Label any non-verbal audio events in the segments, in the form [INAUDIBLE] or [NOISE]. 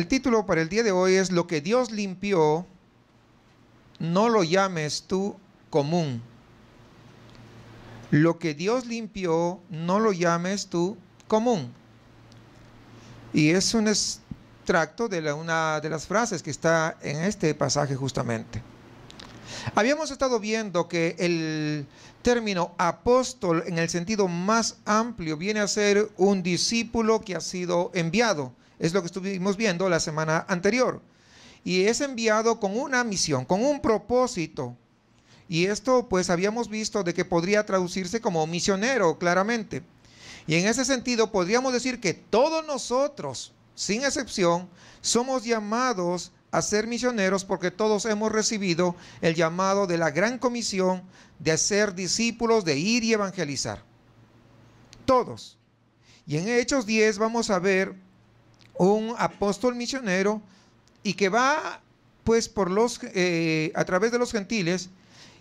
El título para el día de hoy es Lo que Dios limpió, no lo llames tú común. Lo que Dios limpió, no lo llames tú común. Y es un extracto de una de las frases que está en este pasaje justamente. Habíamos estado viendo que el término apóstol en el sentido más amplio viene a ser un discípulo que ha sido enviado. Es lo que estuvimos viendo la semana anterior. Y es enviado con una misión, con un propósito. Y esto pues habíamos visto de que podría traducirse como misionero, claramente. Y en ese sentido podríamos decir que todos nosotros, sin excepción, somos llamados a ser misioneros porque todos hemos recibido el llamado de la gran comisión de ser discípulos, de ir y evangelizar. Todos. Y en Hechos 10 vamos a ver un apóstol misionero y que va pues por los eh, a través de los gentiles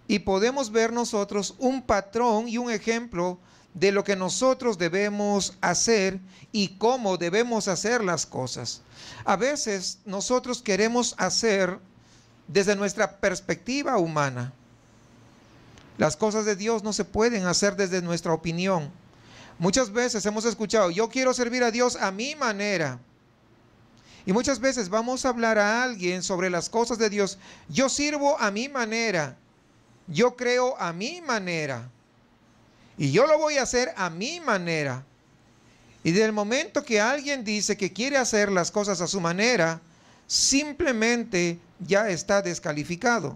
y podemos ver nosotros un patrón y un ejemplo de lo que nosotros debemos hacer y cómo debemos hacer las cosas. A veces nosotros queremos hacer desde nuestra perspectiva humana. Las cosas de Dios no se pueden hacer desde nuestra opinión. Muchas veces hemos escuchado, yo quiero servir a Dios a mi manera. Y muchas veces vamos a hablar a alguien sobre las cosas de Dios. Yo sirvo a mi manera. Yo creo a mi manera. Y yo lo voy a hacer a mi manera. Y del momento que alguien dice que quiere hacer las cosas a su manera, simplemente ya está descalificado.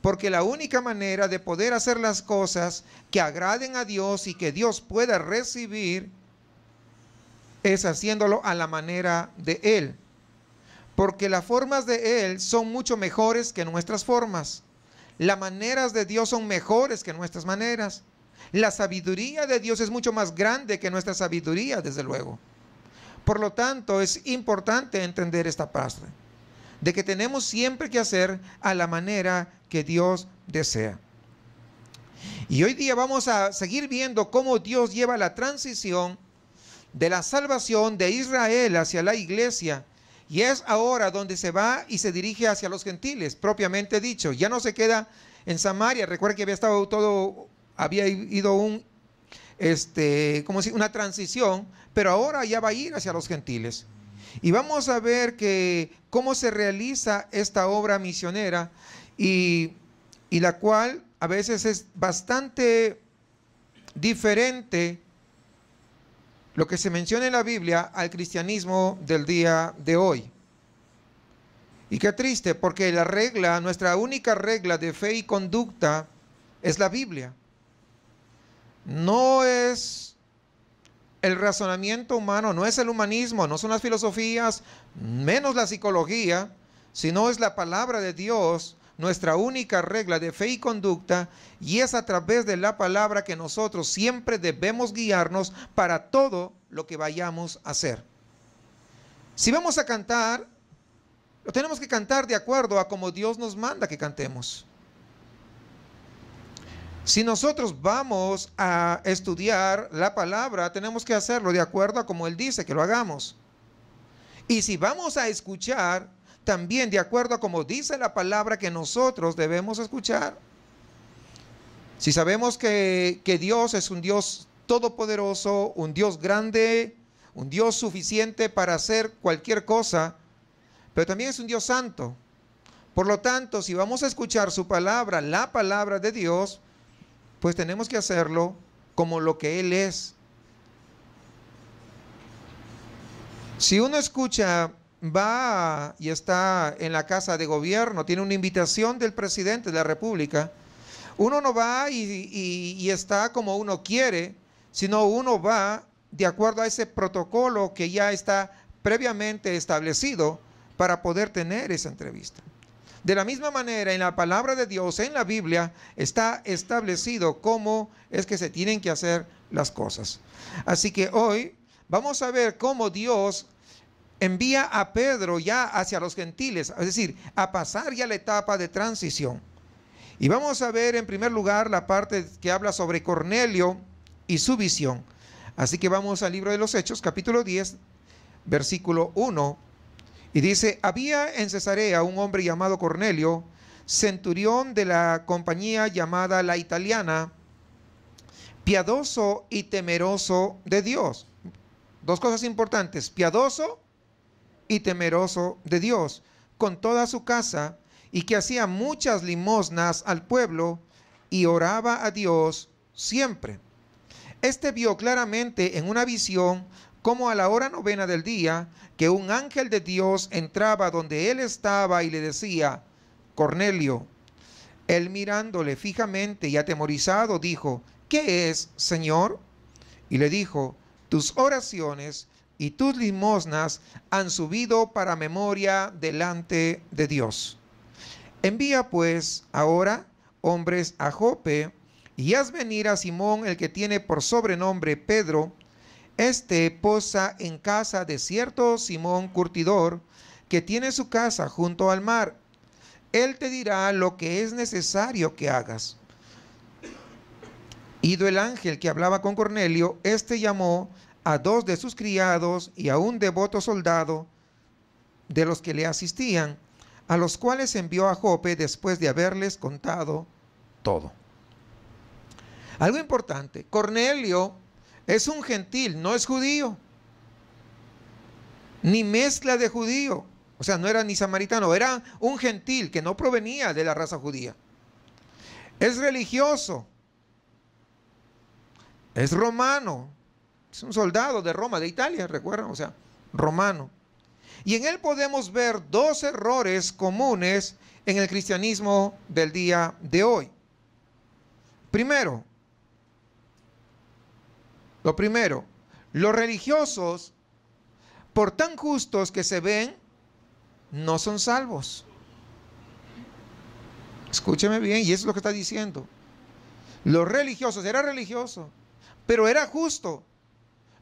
Porque la única manera de poder hacer las cosas que agraden a Dios y que Dios pueda recibir es haciéndolo a la manera de Él porque las formas de Él son mucho mejores que nuestras formas. Las maneras de Dios son mejores que nuestras maneras. La sabiduría de Dios es mucho más grande que nuestra sabiduría, desde luego. Por lo tanto, es importante entender esta parte, de que tenemos siempre que hacer a la manera que Dios desea. Y hoy día vamos a seguir viendo cómo Dios lleva la transición de la salvación de Israel hacia la iglesia y es ahora donde se va y se dirige hacia los gentiles, propiamente dicho. Ya no se queda en Samaria. Recuerda que había estado todo, había ido un, este, como si una transición, pero ahora ya va a ir hacia los gentiles. Y vamos a ver que cómo se realiza esta obra misionera y, y la cual a veces es bastante diferente lo que se menciona en la Biblia al cristianismo del día de hoy. Y qué triste, porque la regla, nuestra única regla de fe y conducta es la Biblia. No es el razonamiento humano, no es el humanismo, no son las filosofías, menos la psicología, sino es la palabra de Dios nuestra única regla de fe y conducta, y es a través de la palabra que nosotros siempre debemos guiarnos para todo lo que vayamos a hacer. Si vamos a cantar, lo tenemos que cantar de acuerdo a como Dios nos manda que cantemos. Si nosotros vamos a estudiar la palabra, tenemos que hacerlo de acuerdo a como Él dice que lo hagamos. Y si vamos a escuchar, también de acuerdo a como dice la palabra que nosotros debemos escuchar. Si sabemos que, que Dios es un Dios todopoderoso, un Dios grande, un Dios suficiente para hacer cualquier cosa, pero también es un Dios santo. Por lo tanto, si vamos a escuchar su palabra, la palabra de Dios, pues tenemos que hacerlo como lo que Él es. Si uno escucha va y está en la casa de gobierno, tiene una invitación del presidente de la República, uno no va y, está como uno quiere, sino uno va de acuerdo a ese protocolo que ya está previamente establecido para poder tener esa entrevista. De la misma manera, en la palabra de Dios, en la Biblia, está establecido cómo es que se tienen que hacer las cosas. Así que hoy vamos a ver cómo Dios envía a Pedro ya hacia los gentiles, es decir, a pasar ya la etapa de transición. Y vamos a ver en primer lugar la parte que habla sobre Cornelio y su visión. Así que vamos al libro de los Hechos, capítulo 10, versículo 1. Y dice, había en Cesarea un hombre llamado Cornelio, centurión de la compañía llamada la italiana, piadoso y temeroso de Dios. Dos cosas importantes, piadoso y temeroso de Dios, con toda su casa, y que hacía muchas limosnas al pueblo y oraba a Dios siempre. Este vio claramente en una visión como a la hora novena del día, que un ángel de Dios entraba donde él estaba y le decía, Cornelio, él mirándole fijamente y atemorizado dijo, ¿qué es, Señor? Y le dijo, tus oraciones y tus limosnas han subido para memoria delante de Dios. Envía pues ahora hombres a Jope y haz venir a Simón el que tiene por sobrenombre Pedro. Este posa en casa de cierto Simón Curtidor, que tiene su casa junto al mar. Él te dirá lo que es necesario que hagas. Ido el ángel que hablaba con Cornelio, este llamó a dos de sus criados y a un devoto soldado de los que le asistían, a los cuales envió a Jope después de haberles contado todo. Algo importante, Cornelio es un gentil, no es judío, ni mezcla de judío, o sea, no era ni samaritano, era un gentil que no provenía de la raza judía. Es religioso, es romano, es un soldado de Roma, de Italia, recuerdan, o sea, romano. Y en él podemos ver dos errores comunes en el cristianismo del día de hoy. Primero, lo primero, los religiosos, por tan justos que se ven, no son salvos. Escúcheme bien, y eso es lo que está diciendo. Los religiosos, era religioso, pero era justo,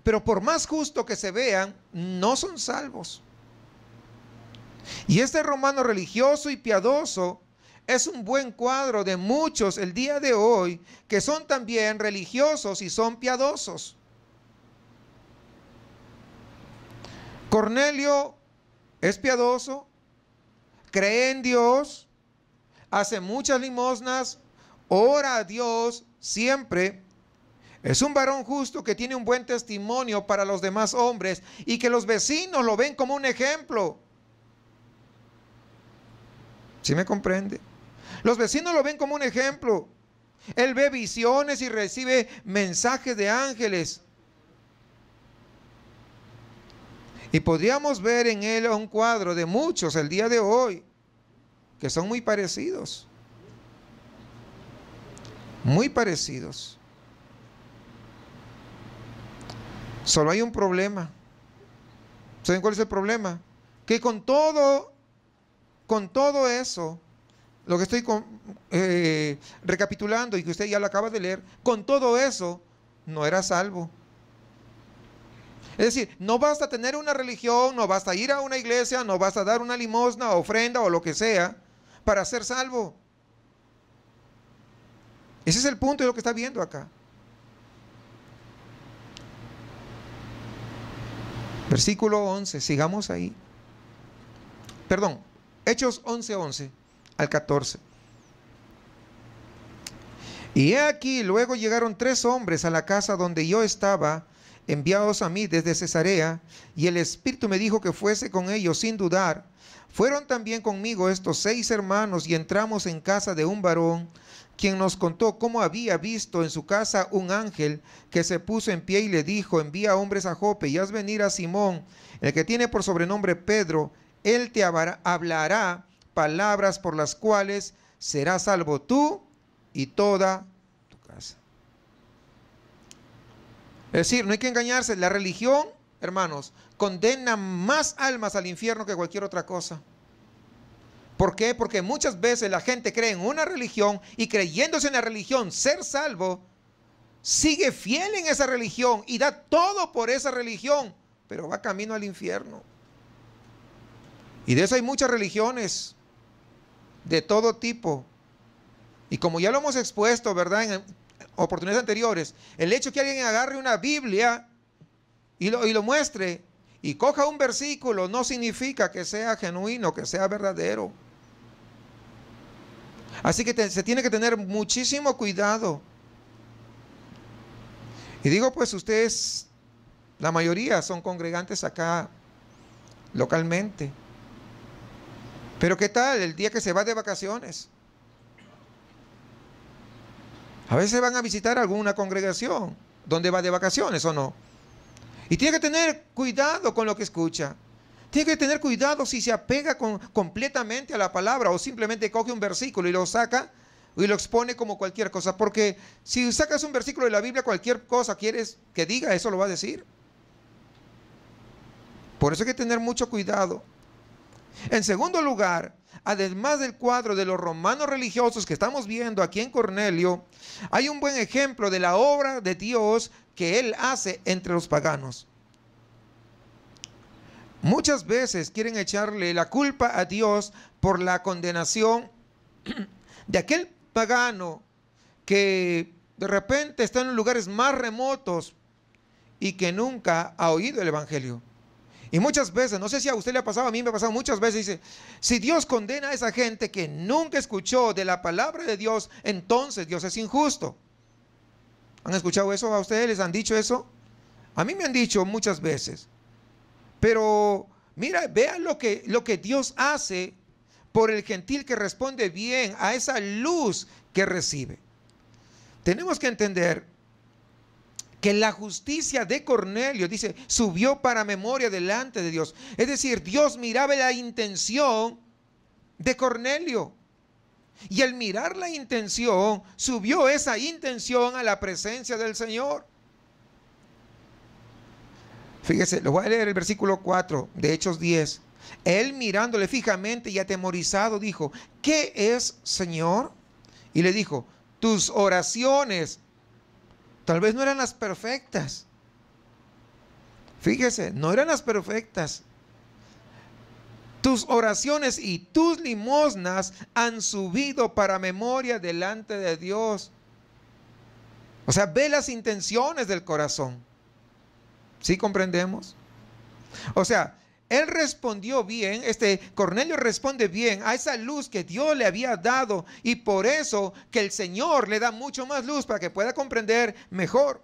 pero por más justo que se vean, no son salvos. Y este romano religioso y piadoso es un buen cuadro de muchos el día de hoy que son también religiosos y son piadosos. Cornelio es piadoso, cree en Dios, hace muchas limosnas, ora a Dios siempre, es un varón justo que tiene un buen testimonio para los demás hombres y que los vecinos lo ven como un ejemplo. ¿Sí me comprende? Los vecinos lo ven como un ejemplo. Él ve visiones y recibe mensajes de ángeles. Y podríamos ver en él un cuadro de muchos el día de hoy que son muy parecidos. Muy parecidos. Solo hay un problema. ¿Saben cuál es el problema? Que con todo, con todo eso, lo que estoy eh, recapitulando y que usted ya lo acaba de leer, con todo eso no era salvo. Es decir, no basta tener una religión, no basta ir a una iglesia, no basta dar una limosna, ofrenda o lo que sea para ser salvo. Ese es el punto de lo que está viendo acá. Versículo 11, sigamos ahí. Perdón, Hechos 11, 11 al 14. Y he aquí, luego llegaron tres hombres a la casa donde yo estaba, enviados a mí desde Cesarea, y el Espíritu me dijo que fuese con ellos sin dudar. Fueron también conmigo estos seis hermanos y entramos en casa de un varón quien nos contó cómo había visto en su casa un ángel que se puso en pie y le dijo, envía hombres a Jope y haz venir a Simón, el que tiene por sobrenombre Pedro, él te hablará palabras por las cuales serás salvo tú y toda tu casa. Es decir, no hay que engañarse, la religión, hermanos, condena más almas al infierno que cualquier otra cosa. ¿Por qué? Porque muchas veces la gente cree en una religión y creyéndose en la religión ser salvo, sigue fiel en esa religión y da todo por esa religión, pero va camino al infierno. Y de eso hay muchas religiones, de todo tipo. Y como ya lo hemos expuesto, ¿verdad? En oportunidades anteriores, el hecho que alguien agarre una Biblia y y lo muestre y coja un versículo no significa que sea genuino, que sea verdadero. Así que se tiene que tener muchísimo cuidado. Y digo, pues ustedes, la mayoría son congregantes acá localmente. Pero ¿qué tal el día que se va de vacaciones? A veces van a visitar alguna congregación donde va de vacaciones o no. Y tiene que tener cuidado con lo que escucha. Tiene que tener cuidado si se apega completamente a la palabra o simplemente coge un versículo y lo saca y lo expone como cualquier cosa. Porque si sacas un versículo de la Biblia, cualquier cosa quieres que diga, eso lo va a decir. Por eso hay que tener mucho cuidado. En segundo lugar, además del cuadro de los romanos religiosos que estamos viendo aquí en Cornelio, hay un buen ejemplo de la obra de Dios que él hace entre los paganos. Muchas veces quieren echarle la culpa a Dios por la condenación de aquel pagano que de repente está en lugares más remotos y que nunca ha oído el Evangelio. Y muchas veces, no sé si a usted le ha pasado, a mí me ha pasado muchas veces, dice, si Dios condena a esa gente que nunca escuchó de la palabra de Dios, entonces Dios es injusto. ¿Han escuchado eso a ustedes? ¿Les han dicho eso? A mí me han dicho muchas veces. Pero mira, vean lo que, lo que Dios hace por el gentil que responde bien a esa luz que recibe. Tenemos que entender que la justicia de Cornelio, dice, subió para memoria delante de Dios. Es decir, Dios miraba la intención de Cornelio. Y al mirar la intención, subió esa intención a la presencia del Señor. Fíjese, lo voy a leer el versículo 4 de Hechos 10. Él mirándole fijamente y atemorizado dijo, ¿qué es, Señor? Y le dijo, tus oraciones tal vez no eran las perfectas. Fíjese, no eran las perfectas. Tus oraciones y tus limosnas han subido para memoria delante de Dios. O sea, ve las intenciones del corazón. ¿Sí comprendemos? O sea, él respondió bien, este Cornelio responde bien a esa luz que Dios le había dado y por eso que el Señor le da mucho más luz para que pueda comprender mejor.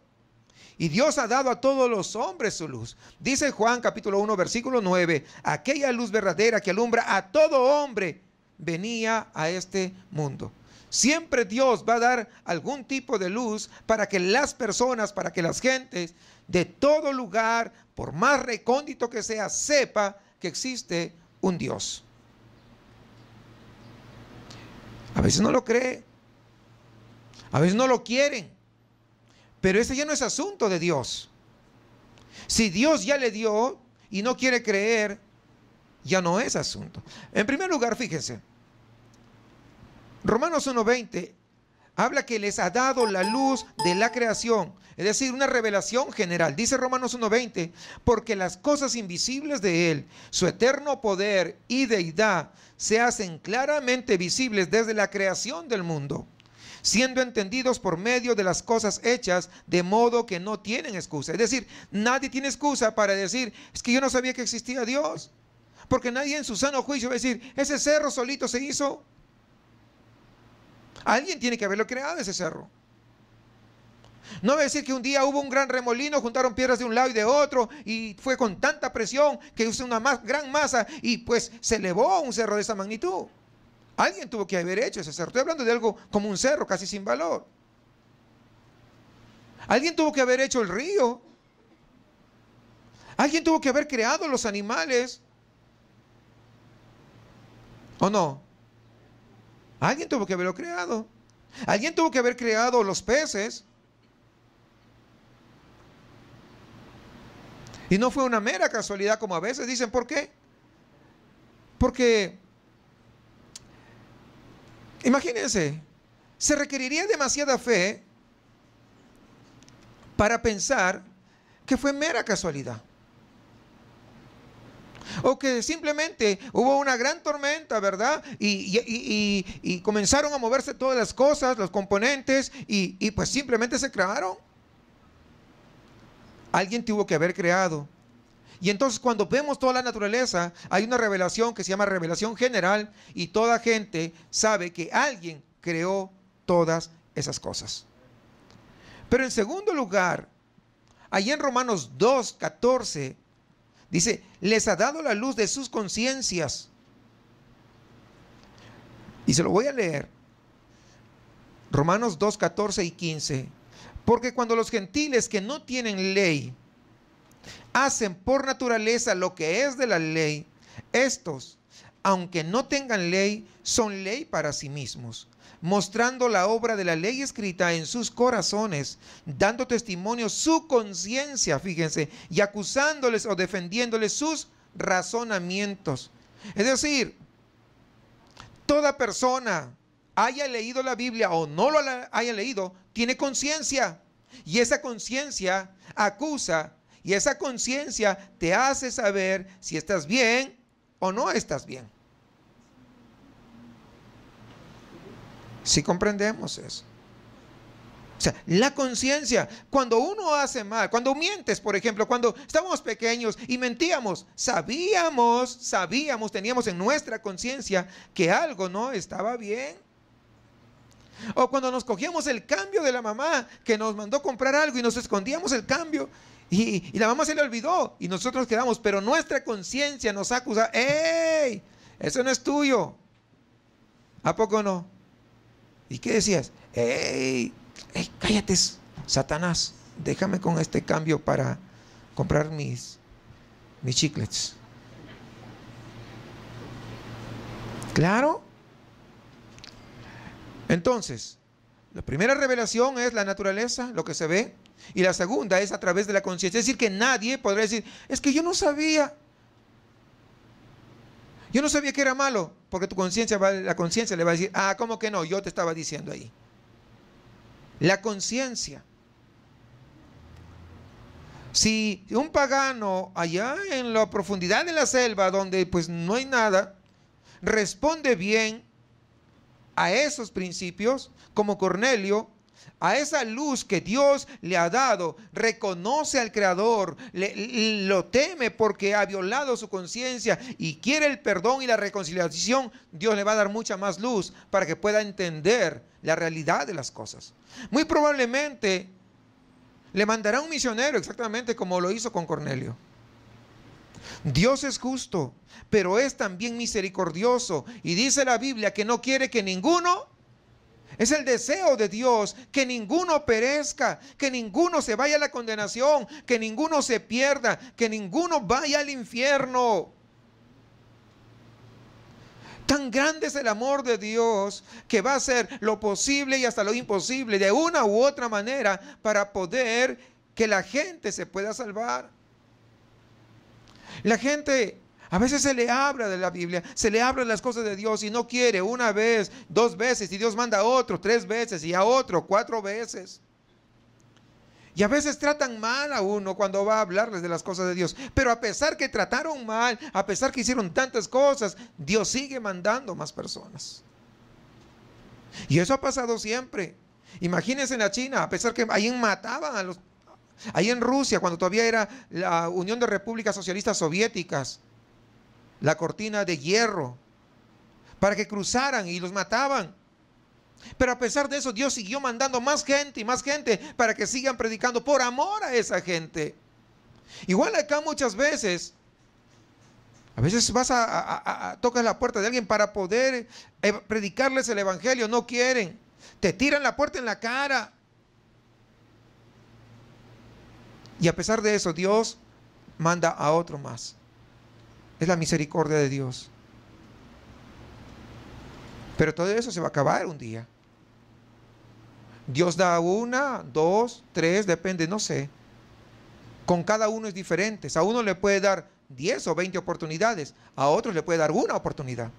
Y Dios ha dado a todos los hombres su luz. Dice Juan capítulo 1 versículo 9, aquella luz verdadera que alumbra a todo hombre venía a este mundo. Siempre Dios va a dar algún tipo de luz para que las personas, para que las gentes de todo lugar, por más recóndito que sea, sepa que existe un Dios. A veces no lo cree, a veces no lo quieren, pero ese ya no es asunto de Dios. Si Dios ya le dio y no quiere creer, ya no es asunto. En primer lugar, fíjense, Romanos 1.20 habla que les ha dado la luz de la creación, es decir, una revelación general. Dice Romanos 1.20, porque las cosas invisibles de Él, su eterno poder y deidad, se hacen claramente visibles desde la creación del mundo, siendo entendidos por medio de las cosas hechas, de modo que no tienen excusa. Es decir, nadie tiene excusa para decir, es que yo no sabía que existía Dios. Porque nadie en su sano juicio va a decir, ese cerro solito se hizo. Alguien tiene que haberlo creado ese cerro. No va a decir que un día hubo un gran remolino, juntaron piedras de un lado y de otro, y fue con tanta presión que hizo una gran masa y pues se elevó un cerro de esa magnitud. Alguien tuvo que haber hecho ese cerro. Estoy hablando de algo como un cerro, casi sin valor. Alguien tuvo que haber hecho el río. Alguien tuvo que haber creado los animales. ¿O no? Alguien tuvo que haberlo creado. Alguien tuvo que haber creado los peces. Y no fue una mera casualidad como a veces dicen, ¿por qué? Porque, imagínense, se requeriría demasiada fe para pensar que fue mera casualidad. O que simplemente hubo una gran tormenta, ¿verdad? Y, comenzaron a moverse todas las cosas, los componentes, y pues simplemente se crearon. Alguien tuvo que haber creado. Y entonces cuando vemos toda la naturaleza, hay una revelación que se llama revelación general y toda gente sabe que alguien creó todas esas cosas. Pero en segundo lugar, allí en Romanos 2, 14, Dice, les ha dado la luz de sus conciencias. Y se lo voy a leer. Romanos 2, 14 y 15. Porque cuando los gentiles que no tienen ley hacen por naturaleza lo que es de la ley, estos, aunque no tengan ley, son ley para sí mismos mostrando la obra de la ley escrita en sus corazones, dando testimonio su conciencia, fíjense, y acusándoles o defendiéndoles sus razonamientos. Es decir, toda persona haya leído la Biblia o no lo haya leído, tiene conciencia. Y esa conciencia acusa y esa conciencia te hace saber si estás bien o no estás bien. Si comprendemos eso. O sea, la conciencia, cuando uno hace mal, cuando mientes, por ejemplo, cuando estábamos pequeños y mentíamos, sabíamos, sabíamos, teníamos en nuestra conciencia que algo no estaba bien. O cuando nos cogíamos el cambio de la mamá que nos mandó comprar algo y nos escondíamos el cambio y, la mamá se le olvidó y nosotros quedamos, pero nuestra conciencia nos acusa, ¡Ey! Eso no es tuyo. ¿A poco no? ¿Y qué decías? ¡Ey! ¡Cállate, Satanás! Déjame con este cambio para comprar mis, mis chiclets. ¿Claro? Entonces, la primera revelación es la naturaleza, lo que se ve, y la segunda es a través de la conciencia. Es decir, que nadie podrá decir, es que yo no sabía. Yo no sabía que era malo, porque tu conciencia la conciencia le va a decir, ah, ¿cómo que no? Yo te estaba diciendo ahí. La conciencia. Si un pagano allá en la profundidad de la selva, donde pues no hay nada, responde bien a esos principios, como Cornelio, a esa luz que Dios le ha dado, reconoce al Creador, lo teme porque ha violado su conciencia y quiere el perdón y la reconciliación, Dios le va a dar mucha más luz para que pueda entender la realidad de las cosas. Muy probablemente le mandará un misionero exactamente como lo hizo con Cornelio. Dios es justo, pero es también misericordioso. Y dice la Biblia que no quiere que ninguno es el deseo de Dios que ninguno perezca, que ninguno se vaya a la condenación, que ninguno se pierda, que ninguno vaya al infierno. Tan grande es el amor de Dios que va a hacer lo posible y hasta lo imposible de una u otra manera para poder que la gente se pueda salvar. La gente a veces se le habla de la Biblia, se le habla de las cosas de Dios y no quiere una vez, dos veces, y Dios manda a otro, tres veces, y a otro, cuatro veces. Y a veces tratan mal a uno cuando va a hablarles de las cosas de Dios. Pero a pesar que trataron mal, a pesar que hicieron tantas cosas, Dios sigue mandando más personas. Y eso ha pasado siempre. Imagínense en la China, a pesar que ahí mataban a los... Ahí en Rusia, cuando todavía era la Unión de Repúblicas Socialistas Soviéticas, la cortina de hierro para que cruzaran y los mataban. Pero a pesar de eso, Dios siguió mandando más gente y más gente para que sigan predicando por amor a esa gente. Igual acá muchas veces, a veces vas a, tocar la puerta de alguien para poder eh, predicarles el evangelio, no quieren, te tiran la puerta en la cara. Y a pesar de eso, Dios manda a otro más. Es la misericordia de Dios. Pero todo eso se va a acabar un día. Dios da una, dos, tres, depende, no sé. Con cada uno es diferente. A uno le puede dar 10 o 20 oportunidades, a otros le puede dar una oportunidad.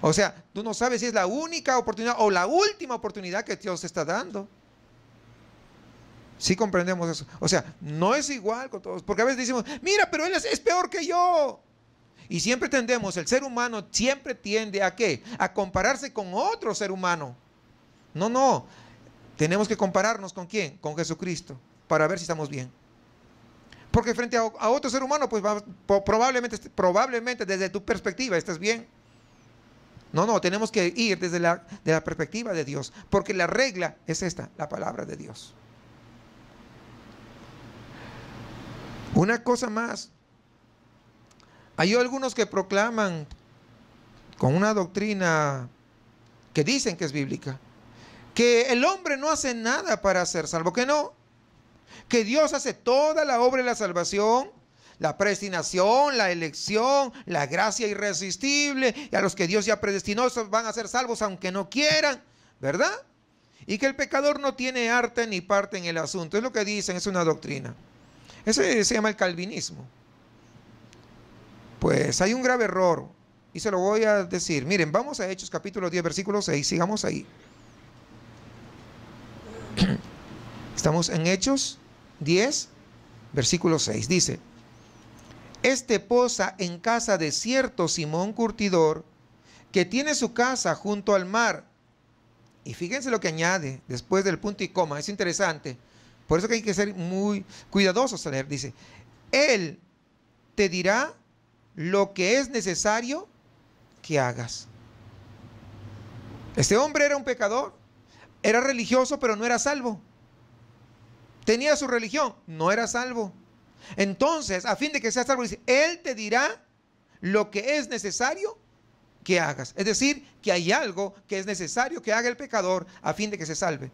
O sea, tú no sabes si es la única oportunidad o la última oportunidad que Dios está dando. Sí comprendemos eso. O sea, no es igual con todos, porque a veces decimos, mira, pero él es, peor que yo. Y siempre tendemos, el ser humano siempre tiende a qué? A compararse con otro ser humano. No, no. Tenemos que compararnos con quién? Con Jesucristo, para ver si estamos bien. Porque frente a, otro ser humano, pues probablemente, probablemente desde tu perspectiva estás bien. No, no, tenemos que ir desde la, de la perspectiva de Dios, porque la regla es esta, la palabra de Dios. Una cosa más, hay algunos que proclaman con una doctrina que dicen que es bíblica, que el hombre no hace nada para ser salvo, que no, que Dios hace toda la obra de la salvación, la predestinación, la elección, la gracia irresistible, y a los que Dios ya predestinó van a ser salvos aunque no quieran, ¿verdad? Y que el pecador no tiene arte ni parte en el asunto, es lo que dicen, es una doctrina. Ese se llama el calvinismo. Pues hay un grave error y se lo voy a decir. Miren, vamos a Hechos capítulo 10, versículo 6, sigamos ahí. [CLEARS THROAT] Estamos en Hechos 10, versículo 6. Dice, este posa en casa de cierto Simón Curtidor, que tiene su casa junto al mar. Y fíjense lo que añade después del punto y coma, es interesante. Por eso que hay que ser muy cuidadosos Dice, Él te dirá lo que es necesario que hagas. Este hombre era un pecador, era religioso, pero no era salvo. Tenía su religión, no era salvo. Entonces, a fin de que sea salvo, dice, Él te dirá lo que es necesario que hagas. Es decir, que hay algo que es necesario que haga el pecador a fin de que se salve.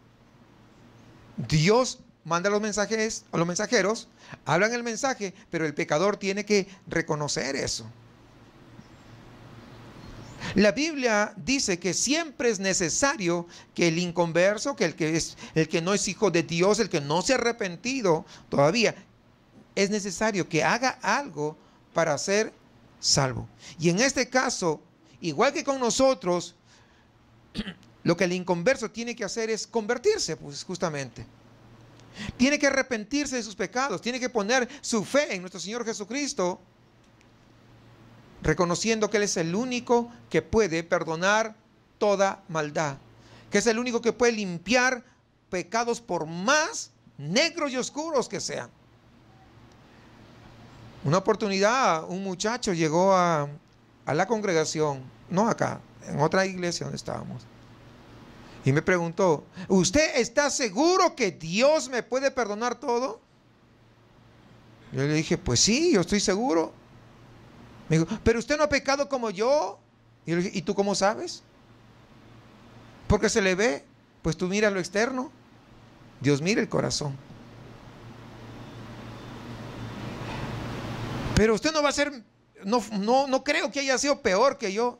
Dios manda los mensajes, a los mensajeros, hablan el mensaje, pero el pecador tiene que reconocer eso. La Biblia dice que siempre es necesario que el inconverso, que el que es el que no es hijo de Dios, el que no se ha arrepentido todavía, es necesario que haga algo para ser salvo. Y en este caso, igual que con nosotros, [CLEARS THROAT] lo que el inconverso tiene que hacer es convertirse, pues justamente. Tiene que arrepentirse de sus pecados, tiene que poner su fe en nuestro Señor Jesucristo, reconociendo que Él es el único que puede perdonar toda maldad, que es el único que puede limpiar pecados por más negros y oscuros que sean. Una oportunidad, un muchacho llegó a, a la congregación, no acá, en otra iglesia donde estábamos, y me preguntó, ¿usted está seguro que Dios me puede perdonar todo? Yo le dije, pues sí, yo estoy seguro. Me dijo, pero usted no ha pecado como yo. Y yo le dije, ¿y tú cómo sabes? Porque se le ve, pues tú miras lo externo, Dios mira el corazón. Pero usted no va a ser, no, no, no creo que haya sido peor que yo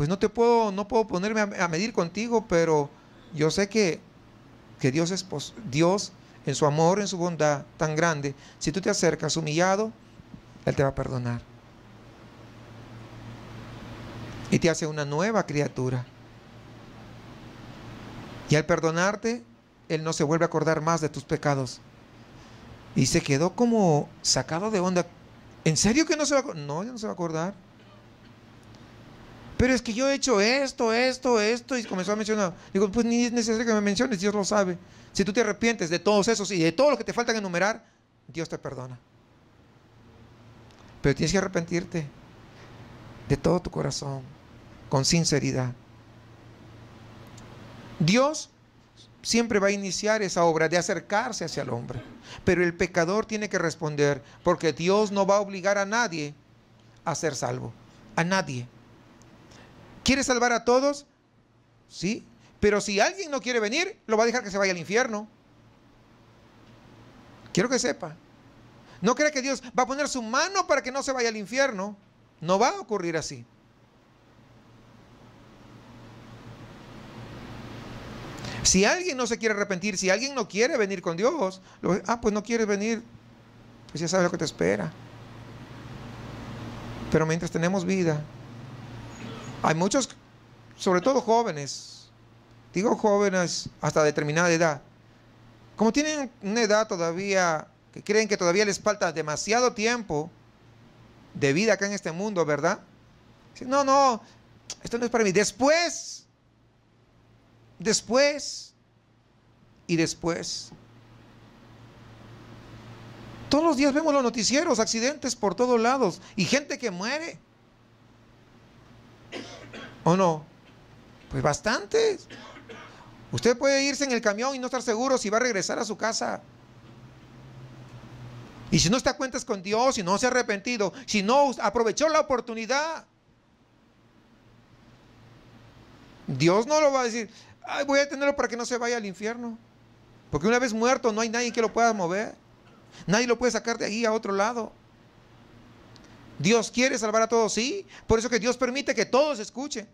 pues no te puedo, no puedo ponerme a, medir contigo, pero yo sé que, que Dios es Dios en su amor, en su bondad tan grande. Si tú te acercas humillado, Él te va a perdonar. Y te hace una nueva criatura. Y al perdonarte, Él no se vuelve a acordar más de tus pecados. Y se quedó como sacado de onda. ¿En serio que no se va a acordar? No, ya no se va a acordar pero es que yo he hecho esto, esto, esto, y comenzó a mencionar. Digo, pues ni es necesario que me menciones, Dios lo sabe. Si tú te arrepientes de todos esos y de todo lo que te faltan enumerar, Dios te perdona. Pero tienes que arrepentirte de todo tu corazón, con sinceridad. Dios siempre va a iniciar esa obra de acercarse hacia el hombre. Pero el pecador tiene que responder, porque Dios no va a obligar a nadie a ser salvo. A nadie. ¿Quiere salvar a todos? Sí. Pero si alguien no quiere venir, lo va a dejar que se vaya al infierno. Quiero que sepa. No cree que Dios va a poner su mano para que no se vaya al infierno. No va a ocurrir así. Si alguien no se quiere arrepentir, si alguien no quiere venir con Dios, ah, pues no quieres venir, pues ya sabes lo que te espera. Pero mientras tenemos vida, hay muchos, sobre todo jóvenes, digo jóvenes hasta determinada edad, como tienen una edad todavía que creen que todavía les falta demasiado tiempo de vida acá en este mundo, ¿verdad? no, no, esto no es para mí. Después, después y después. Todos los días vemos los noticieros, accidentes por todos lados y gente que muere. ¿O no? Pues bastantes. Usted puede irse en el camión y no estar seguro si va a regresar a su casa. Y si no está a cuentas con Dios, si no se ha arrepentido, si no aprovechó la oportunidad, Dios no lo va a decir, Ay, voy a detenerlo para que no se vaya al infierno. Porque una vez muerto no hay nadie que lo pueda mover. Nadie lo puede sacar de allí a otro lado. Dios quiere salvar a todos, sí. Por eso que Dios permite que todos escuchen.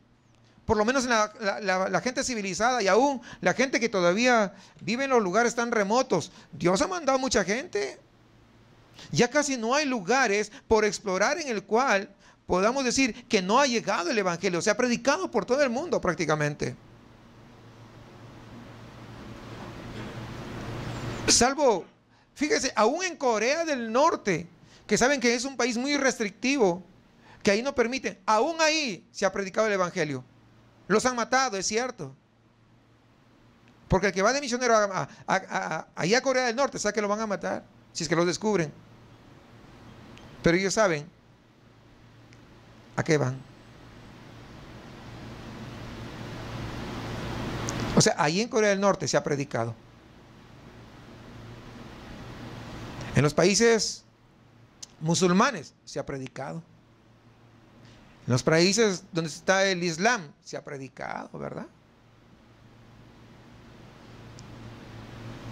Por lo menos la, la, gente civilizada y aún la gente que todavía vive en los lugares tan remotos. Dios ha mandado mucha gente. Ya casi no hay lugares por explorar en el cual podamos decir que no ha llegado el Evangelio. Se ha predicado por todo el mundo prácticamente. Salvo, fíjese, aún en Corea del Norte, que saben que es un país muy restrictivo, que ahí no permiten. Aún ahí se ha predicado el Evangelio. Los han matado, es cierto. Porque el que va de misionero a, ahí a Corea del Norte, sabe que lo van a matar, si es que los descubren. Pero ellos saben a qué van. O sea, ahí en Corea del Norte se ha predicado. En los países musulmanes se ha predicado. En los países donde está el Islam se ha predicado, ¿verdad?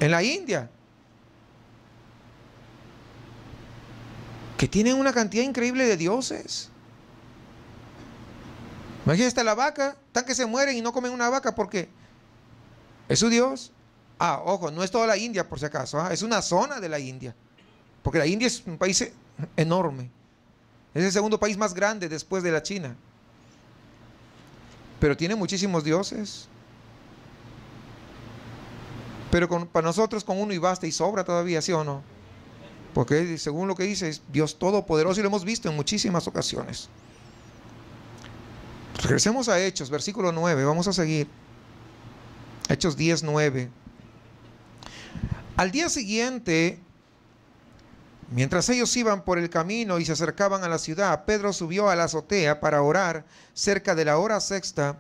En la India, que tienen una cantidad increíble de dioses. está la vaca, tan que se mueren y no comen una vaca porque es su dios. Ah, ojo, no es toda la India por si acaso, ¿ah? es una zona de la India. Porque la India es un país enorme. Es el segundo país más grande después de la China. Pero tiene muchísimos dioses. Pero para nosotros con uno y basta y sobra todavía, ¿sí o no? Porque según lo que dice, es Dios Todopoderoso y lo hemos visto en muchísimas ocasiones. Pues regresemos a Hechos, versículo 9, vamos a seguir. Hechos 10, 9. Al día siguiente, Mientras ellos iban por el camino y se acercaban a la ciudad, Pedro subió a la azotea para orar cerca de la hora sexta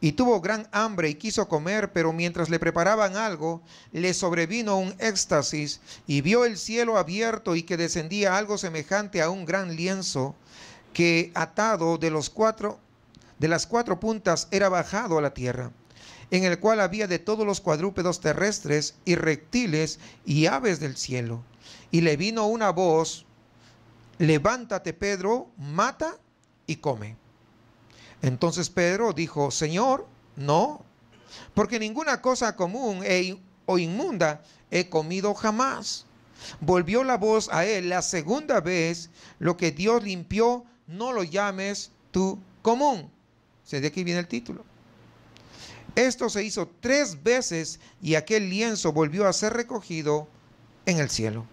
y tuvo gran hambre y quiso comer, pero mientras le preparaban algo, le sobrevino un éxtasis y vio el cielo abierto y que descendía algo semejante a un gran lienzo que atado de los cuatro de las cuatro puntas era bajado a la tierra en el cual había de todos los cuadrúpedos terrestres y reptiles y aves del cielo. Y le vino una voz, levántate Pedro, mata y come. Entonces Pedro dijo, Señor, no, porque ninguna cosa común e o inmunda he comido jamás. Volvió la voz a él la segunda vez, lo que Dios limpió, no lo llames tú común. Se de aquí viene el título. Esto se hizo tres veces y aquel lienzo volvió a ser recogido en el cielo.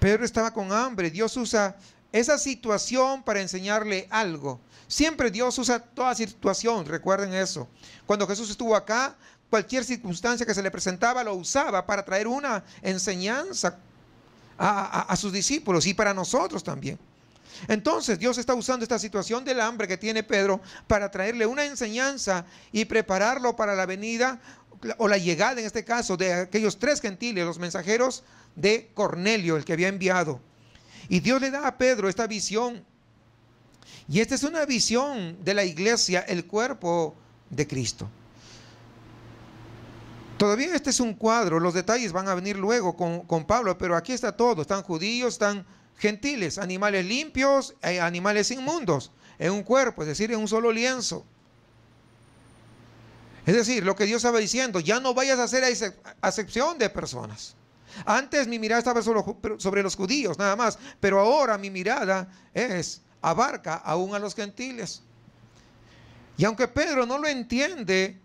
Pedro estaba con hambre. Dios usa esa situación para enseñarle algo. Siempre Dios usa toda situación, recuerden eso. Cuando Jesús estuvo acá, cualquier circunstancia que se le presentaba lo usaba para traer una enseñanza a, a sus discípulos y para nosotros también. Entonces Dios está usando esta situación del hambre que tiene Pedro para traerle una enseñanza y prepararlo para la venida o la llegada en este caso de aquellos tres gentiles, los mensajeros de Cornelio, el que había enviado. Y Dios le da a Pedro esta visión. Y esta es una visión de la iglesia, el cuerpo de Cristo. Todavía este es un cuadro, los detalles van a venir luego con, Pablo, pero aquí está todo, están judíos, están gentiles, animales limpios, eh, animales inmundos, en un cuerpo, es decir, en un solo lienzo. Es decir, lo que Dios estaba diciendo, ya no vayas a hacer acepción de personas. Antes mi mirada estaba sobre los judíos nada más, pero ahora mi mirada es, abarca aún a los gentiles. Y aunque Pedro no lo entiende,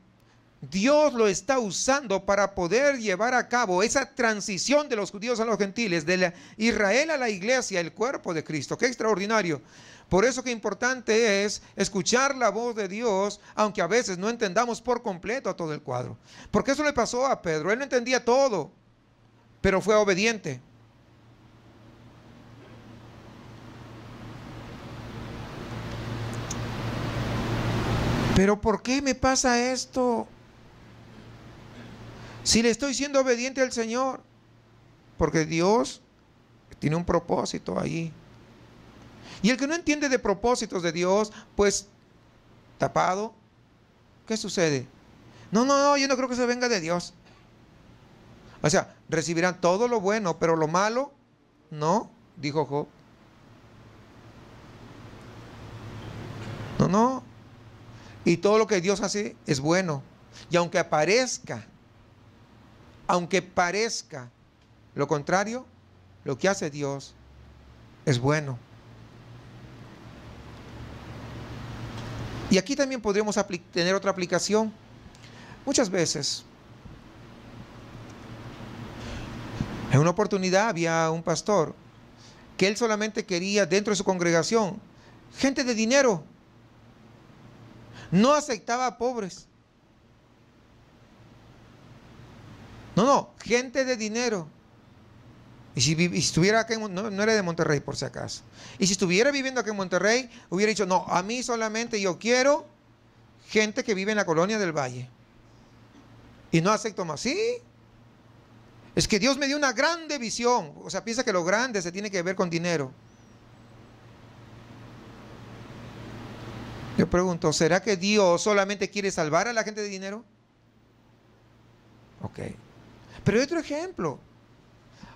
Dios lo está usando para poder llevar a cabo esa transición de los judíos a los gentiles, de Israel a la iglesia, el cuerpo de Cristo. Qué extraordinario. Por eso que importante es escuchar la voz de Dios, aunque a veces no entendamos por completo a todo el cuadro. Porque eso le pasó a Pedro. Él no entendía todo, pero fue obediente. Pero ¿por qué me pasa esto? Si le estoy siendo obediente al Señor, porque Dios tiene un propósito ahí Y el que no entiende de propósitos de Dios, pues tapado, ¿qué sucede? No, no, no, yo no creo que se venga de Dios. O sea, recibirán todo lo bueno, pero lo malo, no, dijo Job. No, no. Y todo lo que Dios hace es bueno. Y aunque aparezca aunque parezca lo contrario, lo que hace Dios es bueno. Y aquí también podríamos tener otra aplicación. Muchas veces, en una oportunidad había un pastor que él solamente quería dentro de su congregación gente de dinero. No aceptaba a pobres. No, no, gente de dinero. Y si, estuviera acá, no, era de Monterrey por si acaso. Y si estuviera viviendo aquí en Monterrey, hubiera dicho, no, a mí solamente yo quiero gente que vive en la colonia del Valle. Y no acepto más. Sí, es que Dios me dio una grande visión. O sea, piensa que lo grande se tiene que ver con dinero. Yo pregunto, ¿será que Dios solamente quiere salvar a la gente de dinero? Ok. Pero hay otro ejemplo.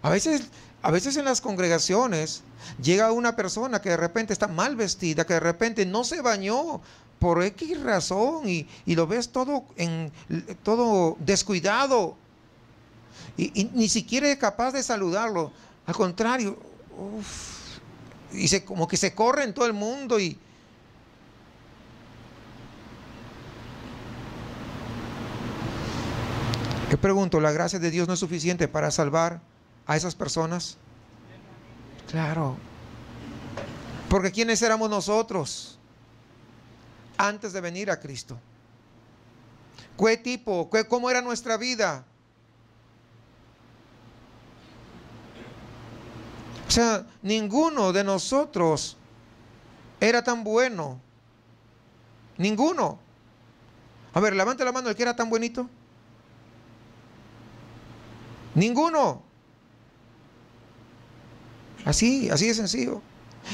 A veces, a veces en las congregaciones llega una persona que de repente está mal vestida, que de repente no se bañó por X razón y, lo ves todo, en, todo descuidado y, ni siquiera es capaz de saludarlo. Al contrario, y como que se corre en todo el mundo y, ¿Qué pregunto, ¿la gracia de Dios no es suficiente para salvar a esas personas? Claro. Porque ¿quiénes éramos nosotros antes de venir a Cristo? ¿Qué tipo? ¿Cómo era nuestra vida? O sea, ninguno de nosotros era tan bueno. Ninguno. A ver, levante la mano el que era tan bonito. Ninguno. Así, así de sencillo.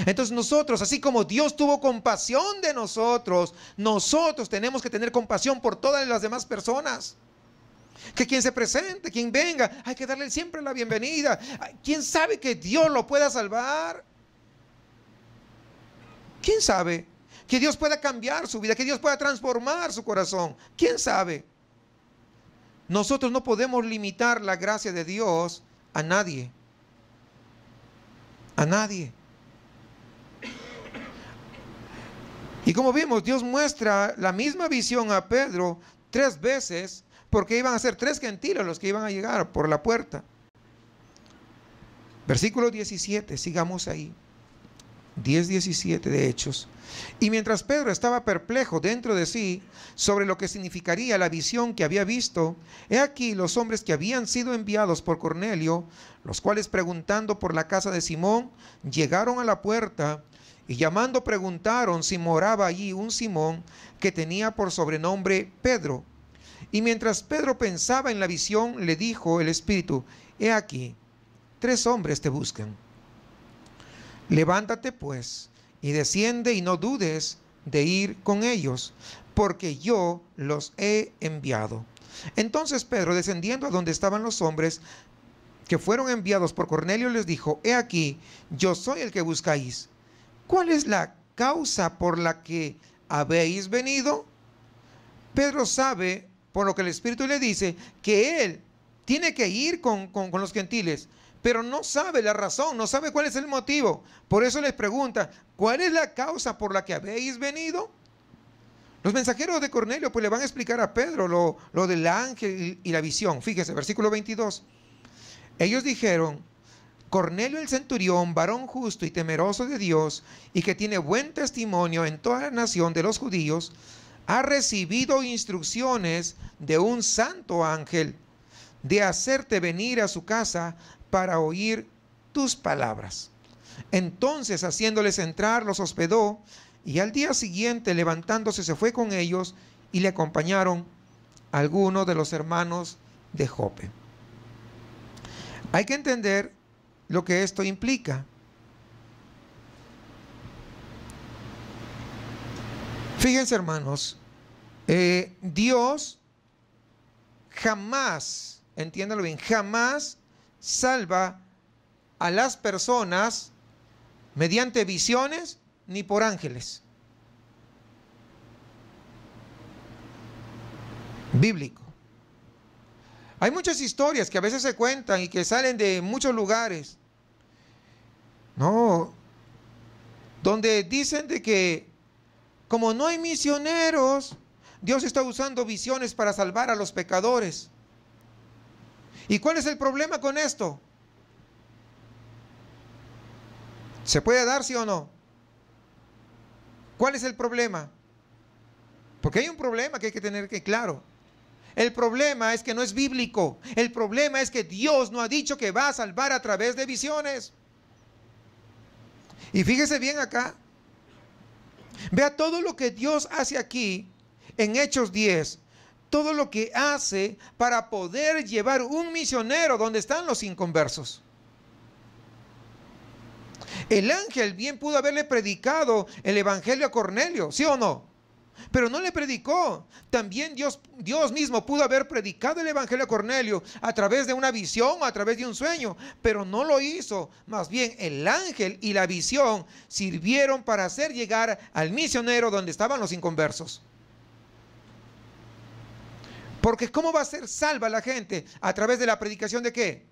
Entonces nosotros, así como Dios tuvo compasión de nosotros, nosotros tenemos que tener compasión por todas las demás personas. Que quien se presente, quien venga, hay que darle siempre la bienvenida. ¿Quién sabe que Dios lo pueda salvar? ¿Quién sabe? Que Dios pueda cambiar su vida, que Dios pueda transformar su corazón. ¿Quién sabe? Nosotros no podemos limitar la gracia de Dios a nadie. A nadie. Y como vimos, Dios muestra la misma visión a Pedro tres veces, porque iban a ser tres gentiles los que iban a llegar por la puerta. Versículo 17, sigamos ahí. 10.17 de Hechos. Y mientras Pedro estaba perplejo dentro de sí sobre lo que significaría la visión que había visto, he aquí los hombres que habían sido enviados por Cornelio, los cuales preguntando por la casa de Simón, llegaron a la puerta y llamando preguntaron si moraba allí un Simón que tenía por sobrenombre Pedro. Y mientras Pedro pensaba en la visión, le dijo el Espíritu, he aquí, tres hombres te buscan. Levántate pues y desciende y no dudes de ir con ellos, porque yo los he enviado. Entonces Pedro, descendiendo a donde estaban los hombres que fueron enviados por Cornelio, les dijo, He aquí, yo soy el que buscáis. ¿Cuál es la causa por la que habéis venido? Pedro sabe, por lo que el Espíritu le dice, que él tiene que ir con, los gentiles pero no sabe la razón, no sabe cuál es el motivo. Por eso les pregunta, ¿cuál es la causa por la que habéis venido? Los mensajeros de Cornelio pues le van a explicar a Pedro lo, lo del ángel y la visión. Fíjese, versículo 22. Ellos dijeron, Cornelio el centurión, varón justo y temeroso de Dios, y que tiene buen testimonio en toda la nación de los judíos, ha recibido instrucciones de un santo ángel de hacerte venir a su casa para oír tus palabras. Entonces, haciéndoles entrar, los hospedó, y al día siguiente, levantándose, se fue con ellos, y le acompañaron algunos de los hermanos de Jope. Hay que entender lo que esto implica. Fíjense hermanos, eh, Dios jamás, entiéndalo bien, jamás salva a las personas mediante visiones ni por ángeles. Bíblico. Hay muchas historias que a veces se cuentan y que salen de muchos lugares. No, donde dicen de que como no hay misioneros, Dios está usando visiones para salvar a los pecadores. ¿Y cuál es el problema con esto? ¿Se puede dar, sí o no? ¿Cuál es el problema? Porque hay un problema que hay que tener que claro. El problema es que no es bíblico. El problema es que Dios no ha dicho que va a salvar a través de visiones. Y fíjese bien acá. Vea todo lo que Dios hace aquí en Hechos 10, todo lo que hace para poder llevar un misionero donde están los inconversos. El ángel bien pudo haberle predicado el evangelio a Cornelio, ¿sí o no? Pero no le predicó. También Dios, Dios mismo pudo haber predicado el evangelio a Cornelio a través de una visión, a través de un sueño, pero no lo hizo. Más bien el ángel y la visión sirvieron para hacer llegar al misionero donde estaban los inconversos. Porque ¿cómo va a ser salva la gente? ¿A través de la predicación de qué?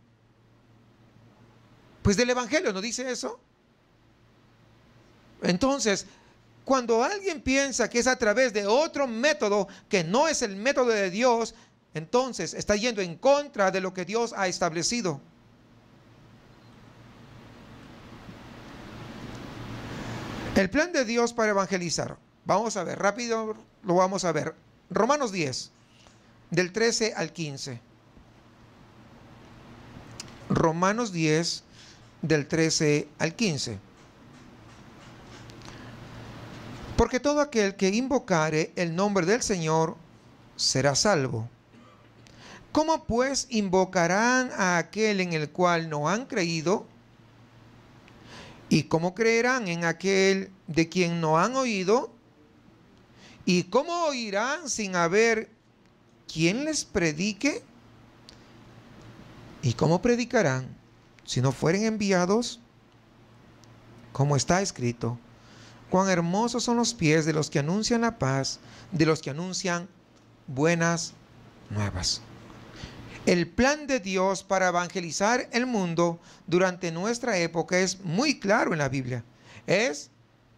Pues del Evangelio, ¿no dice eso? Entonces, cuando alguien piensa que es a través de otro método que no es el método de Dios, entonces está yendo en contra de lo que Dios ha establecido. El plan de Dios para evangelizar. Vamos a ver, rápido lo vamos a ver. Romanos 10 del 13 al 15. Romanos 10, del 13 al 15. Porque todo aquel que invocare el nombre del Señor será salvo. ¿Cómo pues invocarán a aquel en el cual no han creído? ¿Y cómo creerán en aquel de quien no han oído? ¿Y cómo oirán sin haber Quién les predique. ¿Y cómo predicarán si no fueren enviados? Como está escrito, cuán hermosos son los pies de los que anuncian la paz, de los que anuncian buenas nuevas. El plan de Dios para evangelizar el mundo durante nuestra época es muy claro en la Biblia. Es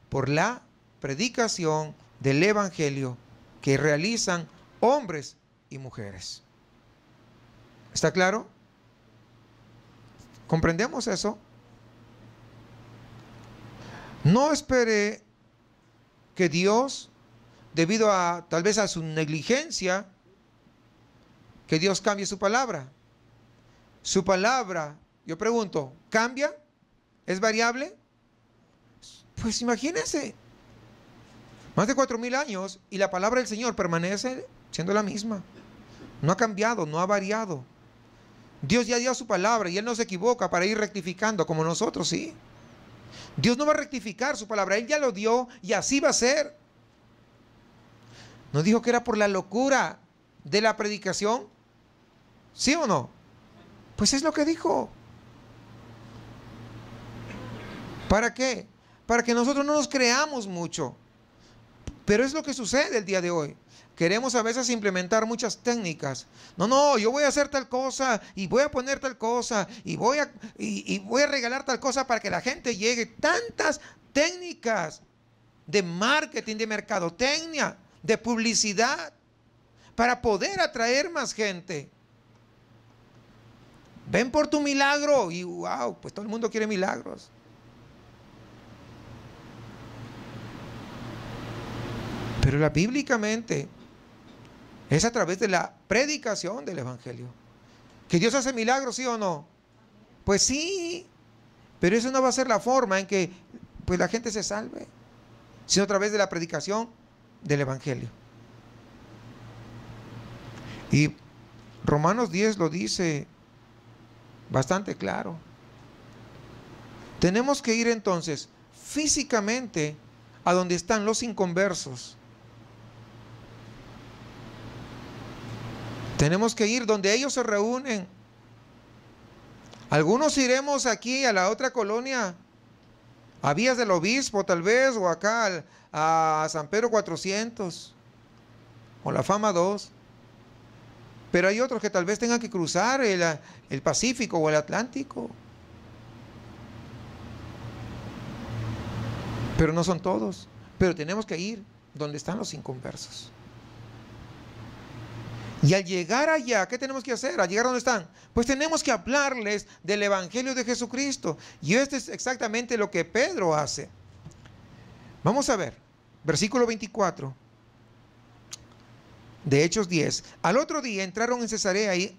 por la predicación del Evangelio que realizan hombres y mujeres. ¿Está claro? ¿Comprendemos eso? No espere que Dios, debido a tal vez a su negligencia, que Dios cambie su palabra. Su palabra, yo pregunto, ¿cambia? ¿Es variable? Pues imagínense, más de cuatro mil años y la palabra del Señor permanece siendo la misma. No ha cambiado, no ha variado. Dios ya dio su palabra y Él no se equivoca para ir rectificando como nosotros, ¿sí? Dios no va a rectificar su palabra, Él ya lo dio y así va a ser. ¿no dijo que era por la locura de la predicación, ¿sí o no? Pues es lo que dijo. ¿Para qué? Para que nosotros no nos creamos mucho. Pero es lo que sucede el día de hoy. Queremos a veces implementar muchas técnicas. No, no, yo voy a hacer tal cosa y voy a poner tal cosa y voy a, y, voy a regalar tal cosa para que la gente llegue. Tantas técnicas de marketing, de mercadotecnia, de publicidad, para poder atraer más gente. Ven por tu milagro y wow, pues todo el mundo quiere milagros. Pero la bíblicamente es a través de la predicación del Evangelio. ¿Que Dios hace milagros, sí o no? Pues sí, pero eso no va a ser la forma en que pues, la gente se salve, sino a través de la predicación del Evangelio. Y Romanos 10 lo dice bastante claro. Tenemos que ir entonces físicamente a donde están los inconversos Tenemos que ir donde ellos se reúnen. Algunos iremos aquí a la otra colonia, a vías del obispo tal vez, o acá a San Pedro 400, o la Fama 2. Pero hay otros que tal vez tengan que cruzar el Pacífico o el Atlántico. Pero no son todos. Pero tenemos que ir donde están los inconversos. Y al llegar allá, ¿qué tenemos que hacer? Al llegar a donde están, pues tenemos que hablarles del Evangelio de Jesucristo. Y esto es exactamente lo que Pedro hace. Vamos a ver, versículo 24 de Hechos 10. Al otro día entraron en Cesarea y,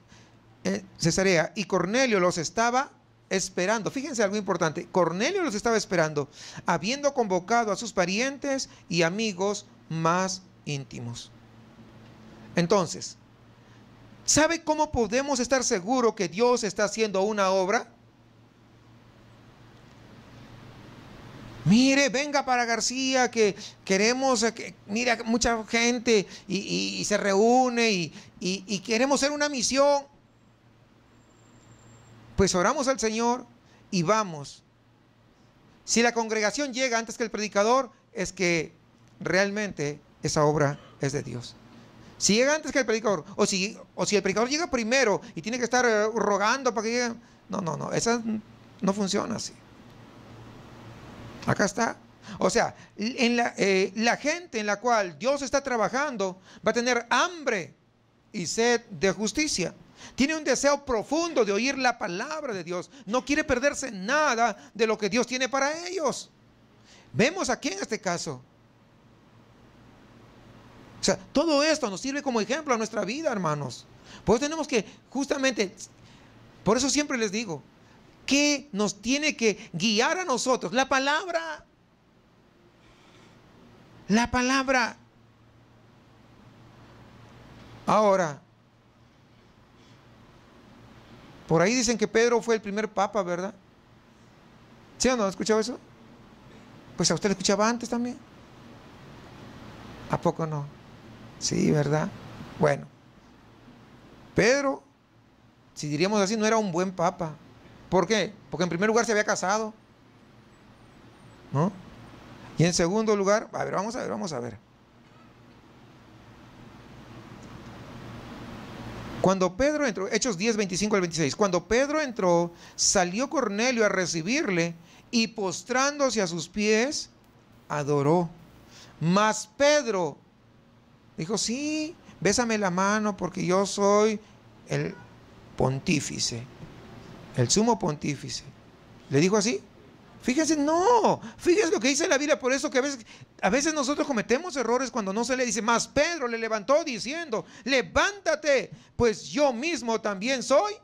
eh, Cesarea y Cornelio los estaba esperando. Fíjense algo importante. Cornelio los estaba esperando, habiendo convocado a sus parientes y amigos más íntimos. Entonces, ¿Sabe cómo podemos estar seguros que Dios está haciendo una obra? Mire, venga para García, que queremos, eh, que, mira, mucha gente y, se reúne y, y queremos hacer una misión. Pues oramos al Señor y vamos. Si la congregación llega antes que el predicador, es que realmente esa obra es de Dios. Si llega antes que el predicador, o si, o si el predicador llega primero y tiene que estar eh, rogando para que llegue. No, no, no, esa no funciona así. Acá está. O sea, en la, eh, la gente en la cual Dios está trabajando va a tener hambre y sed de justicia. Tiene un deseo profundo de oír la palabra de Dios. No quiere perderse nada de lo que Dios tiene para ellos. Vemos aquí en este caso o sea, todo esto nos sirve como ejemplo a nuestra vida, hermanos. Por eso tenemos que, justamente, por eso siempre les digo, ¿qué nos tiene que guiar a nosotros? La palabra. La palabra. Ahora, por ahí dicen que Pedro fue el primer papa, ¿verdad? ¿Sí o no? ¿Ha escuchado eso? Pues a usted le escuchaba antes también. ¿A poco no? Sí, ¿verdad? Bueno, Pedro, si diríamos así, no era un buen papa. ¿Por qué? Porque en primer lugar se había casado. ¿No? Y en segundo lugar, a ver, vamos a ver, vamos a ver. Cuando Pedro entró, Hechos 10, 25 al 26, cuando Pedro entró, salió Cornelio a recibirle y postrándose a sus pies, adoró. Mas Pedro Dijo, sí, bésame la mano porque yo soy el pontífice, el sumo pontífice. ¿Le dijo así? Fíjense, no, fíjense lo que dice la Biblia, por eso que a veces, a veces nosotros cometemos errores cuando no se le dice más. Pedro le levantó diciendo, levántate, pues yo mismo también soy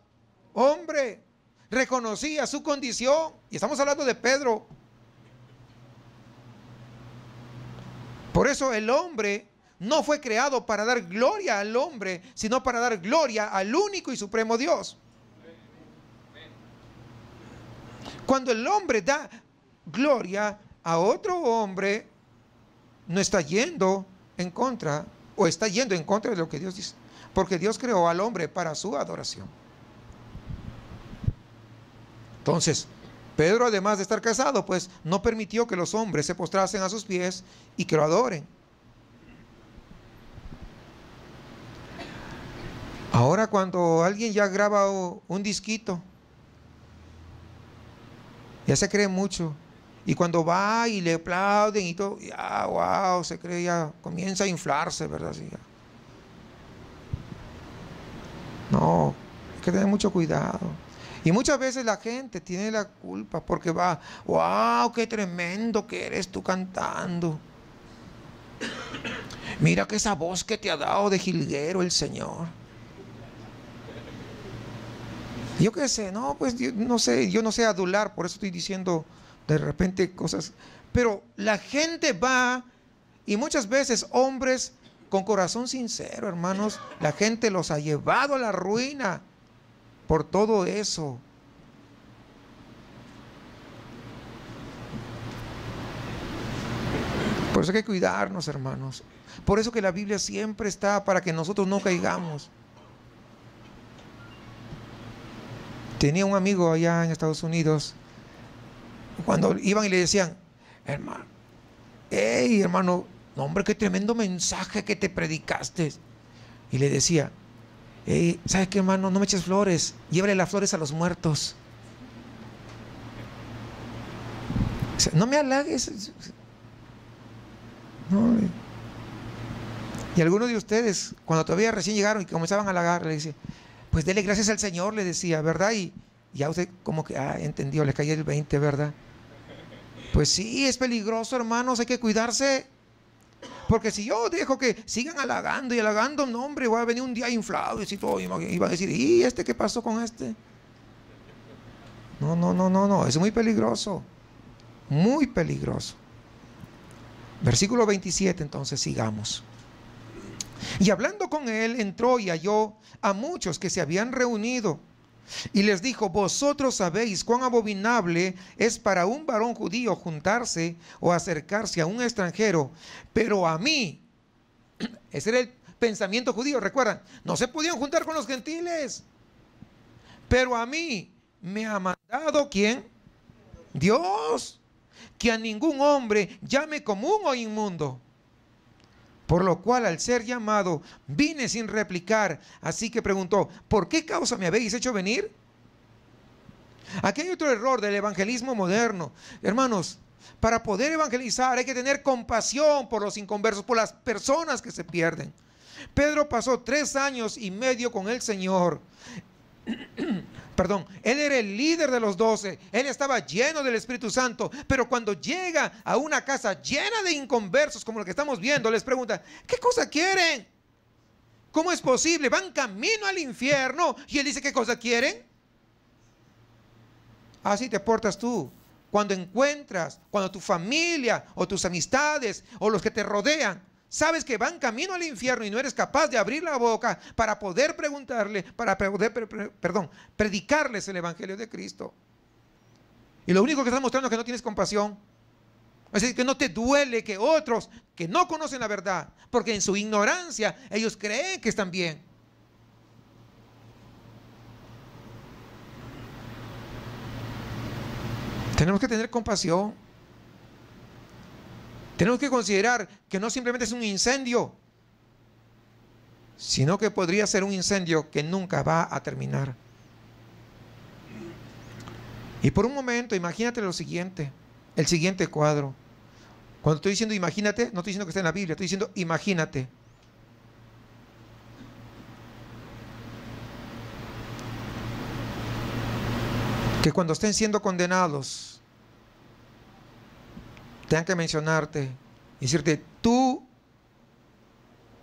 hombre. Reconocía su condición, y estamos hablando de Pedro. Por eso el hombre no fue creado para dar gloria al hombre, sino para dar gloria al único y supremo Dios. Cuando el hombre da gloria a otro hombre, no está yendo en contra o está yendo en contra de lo que Dios dice, porque Dios creó al hombre para su adoración. Entonces, Pedro, además de estar casado, pues no permitió que los hombres se postrasen a sus pies y que lo adoren. Ahora cuando alguien ya graba un disquito, ya se cree mucho. Y cuando va y le aplauden y todo, ya, wow, se cree, ya comienza a inflarse, ¿verdad? Sí, no, hay que tener mucho cuidado. Y muchas veces la gente tiene la culpa porque va, wow, qué tremendo que eres tú cantando. Mira que esa voz que te ha dado de jilguero el Señor. Yo qué sé, no, pues no sé, yo no sé adular, por eso estoy diciendo de repente cosas. Pero la gente va y muchas veces hombres con corazón sincero, hermanos, la gente los ha llevado a la ruina por todo eso. Por eso hay que cuidarnos, hermanos. Por eso que la Biblia siempre está para que nosotros no caigamos. tenía un amigo allá en Estados Unidos, cuando iban y le decían, hermano, hey hermano, hombre, qué tremendo mensaje que te predicaste. Y le decía, hey, ¿sabes qué hermano? No me eches flores, llévale las flores a los muertos. no me halagues. Eh. Y algunos de ustedes, cuando todavía recién llegaron y comenzaban a halagar, le dice, pues dele gracias al Señor, le decía, ¿verdad? Y ya usted como que, ha ah, entendido le cayó el 20, ¿verdad? Pues sí, es peligroso, hermanos, hay que cuidarse. Porque si yo dejo que sigan halagando y halagando, no, hombre, voy a venir un día inflado y, todo, a decir, ¿y este qué pasó con este? No, no, no, no, no, es muy peligroso. Muy peligroso. Versículo 27, entonces sigamos. Y hablando con él, entró y halló a muchos que se habían reunido. Y les dijo, vosotros sabéis cuán abominable es para un varón judío juntarse o acercarse a un extranjero, pero a mí, [CLEARS THROAT] ese era el pensamiento judío, recuerdan, no se podían juntar con los gentiles, pero a mí me ha mandado quién? Dios, que a ningún hombre llame común o inmundo por lo cual al ser llamado vine sin replicar. Así que preguntó, ¿por qué causa me habéis hecho venir? Aquí hay otro error del evangelismo moderno. Hermanos, para poder evangelizar hay que tener compasión por los inconversos, por las personas que se pierden. Pedro pasó tres años y medio con el Señor. [CLEARS THROAT] perdón, él era el líder de los doce, él estaba lleno del Espíritu Santo, pero cuando llega a una casa llena de inconversos, como lo que estamos viendo, les pregunta, ¿qué cosa quieren? ¿Cómo es posible? Van camino al infierno y él dice, ¿qué cosa quieren? Así ah, te portas tú. Cuando encuentras, cuando tu familia o tus amistades o los que te rodean sabes que van camino al infierno y no eres capaz de abrir la boca para poder preguntarle, para poder, perdón, predicarles el Evangelio de Cristo. Y lo único que estás mostrando es que no tienes compasión. Es decir, que no te duele que otros que no conocen la verdad, porque en su ignorancia ellos creen que están bien. Tenemos que tener compasión. Tenemos que considerar que no simplemente es un incendio, sino que podría ser un incendio que nunca va a terminar. Y por un momento, imagínate lo siguiente, el siguiente cuadro. Cuando estoy diciendo imagínate, no estoy diciendo que esté en la Biblia, estoy diciendo imagínate. Que cuando estén siendo condenados, tengan que mencionarte y decirte, tú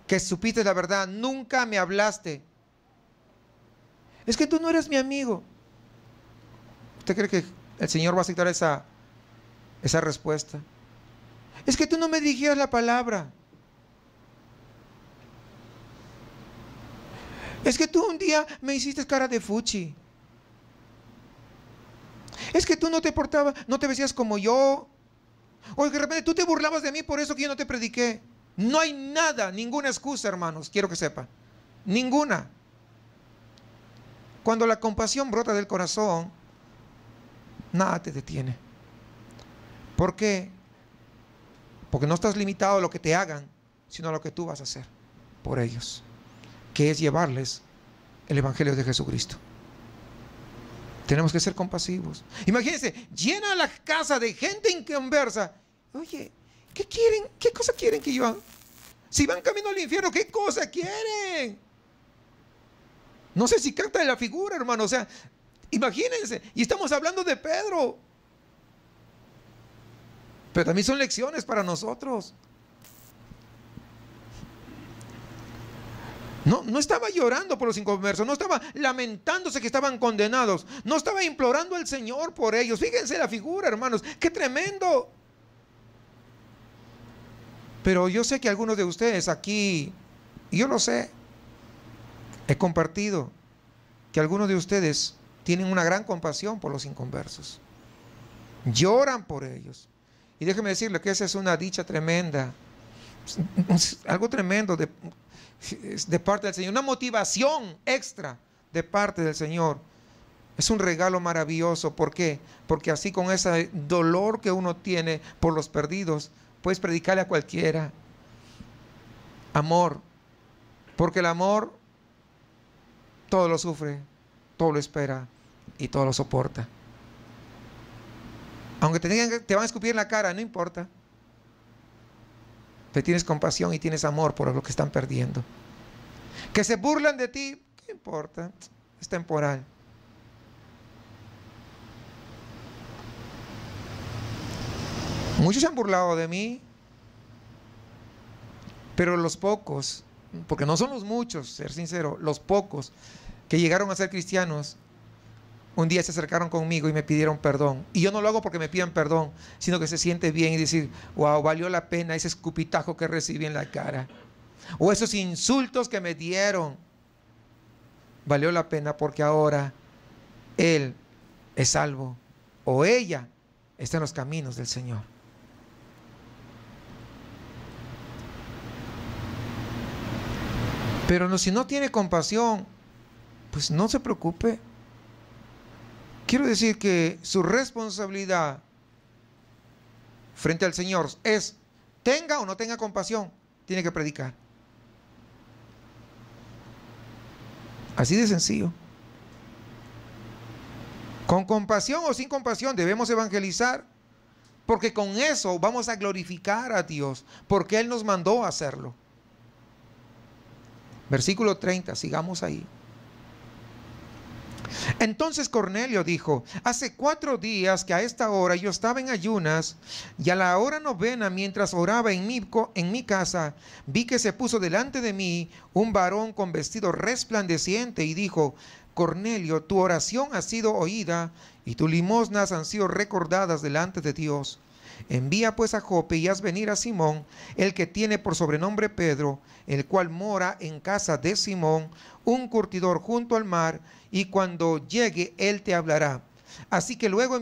que supiste la verdad, nunca me hablaste. Es que tú no eres mi amigo. ¿Usted cree que el Señor va a aceptar esa, esa respuesta? Es que tú no me dijeras la palabra. Es que tú un día me hiciste cara de fuchi. Es que tú no te portabas, no te vestías como yo. O de repente tú te burlabas de mí por eso que yo no te prediqué. No hay nada, ninguna excusa, hermanos, quiero que sepan. Ninguna. Cuando la compasión brota del corazón, nada te detiene. ¿Por qué? Porque no estás limitado a lo que te hagan, sino a lo que tú vas a hacer por ellos, que es llevarles el Evangelio de Jesucristo. Tenemos que ser compasivos. Imagínense, llena la casa de gente inconversa. Oye, ¿qué quieren? ¿Qué cosa quieren que yo haga? Si van camino al infierno, ¿qué cosa quieren? No sé si capta de la figura, hermano. O sea, imagínense. Y estamos hablando de Pedro. Pero también son lecciones para nosotros. No, no estaba llorando por los inconversos, no estaba lamentándose que estaban condenados, no estaba implorando al Señor por ellos. Fíjense la figura, hermanos, qué tremendo. Pero yo sé que algunos de ustedes aquí, yo lo sé, he compartido que algunos de ustedes tienen una gran compasión por los inconversos, lloran por ellos. Y déjeme decirle que esa es una dicha tremenda, algo tremendo de de parte del Señor, una motivación extra de parte del Señor. Es un regalo maravilloso. ¿Por qué? Porque así con ese dolor que uno tiene por los perdidos, puedes predicarle a cualquiera. Amor. Porque el amor todo lo sufre, todo lo espera y todo lo soporta. Aunque te, digan, te van a escupir en la cara, no importa pero tienes compasión y tienes amor por lo que están perdiendo. Que se burlan de ti, ¿qué importa? Es temporal. Muchos se han burlado de mí, pero los pocos, porque no son los muchos, ser sincero, los pocos que llegaron a ser cristianos un día se acercaron conmigo y me pidieron perdón. Y yo no lo hago porque me pidan perdón, sino que se siente bien y decir, wow, valió la pena ese escupitajo que recibí en la cara. O esos insultos que me dieron. Valió la pena porque ahora Él es salvo. O ella está en los caminos del Señor. Pero si no tiene compasión, pues no se preocupe. Quiero decir que su responsabilidad frente al Señor es, tenga o no tenga compasión, tiene que predicar. Así de sencillo. Con compasión o sin compasión debemos evangelizar, porque con eso vamos a glorificar a Dios, porque Él nos mandó a hacerlo. Versículo 30, sigamos ahí. Entonces Cornelio dijo, hace cuatro días que a esta hora yo estaba en ayunas y a la hora novena mientras oraba en mi, en mi casa, vi que se puso delante de mí un varón con vestido resplandeciente y dijo, Cornelio, tu oración ha sido oída y tus limosnas han sido recordadas delante de Dios. Envía pues a Jope y haz venir a Simón, el que tiene por sobrenombre Pedro, el cual mora en casa de Simón, un curtidor junto al mar, y cuando llegue él te hablará. Así que luego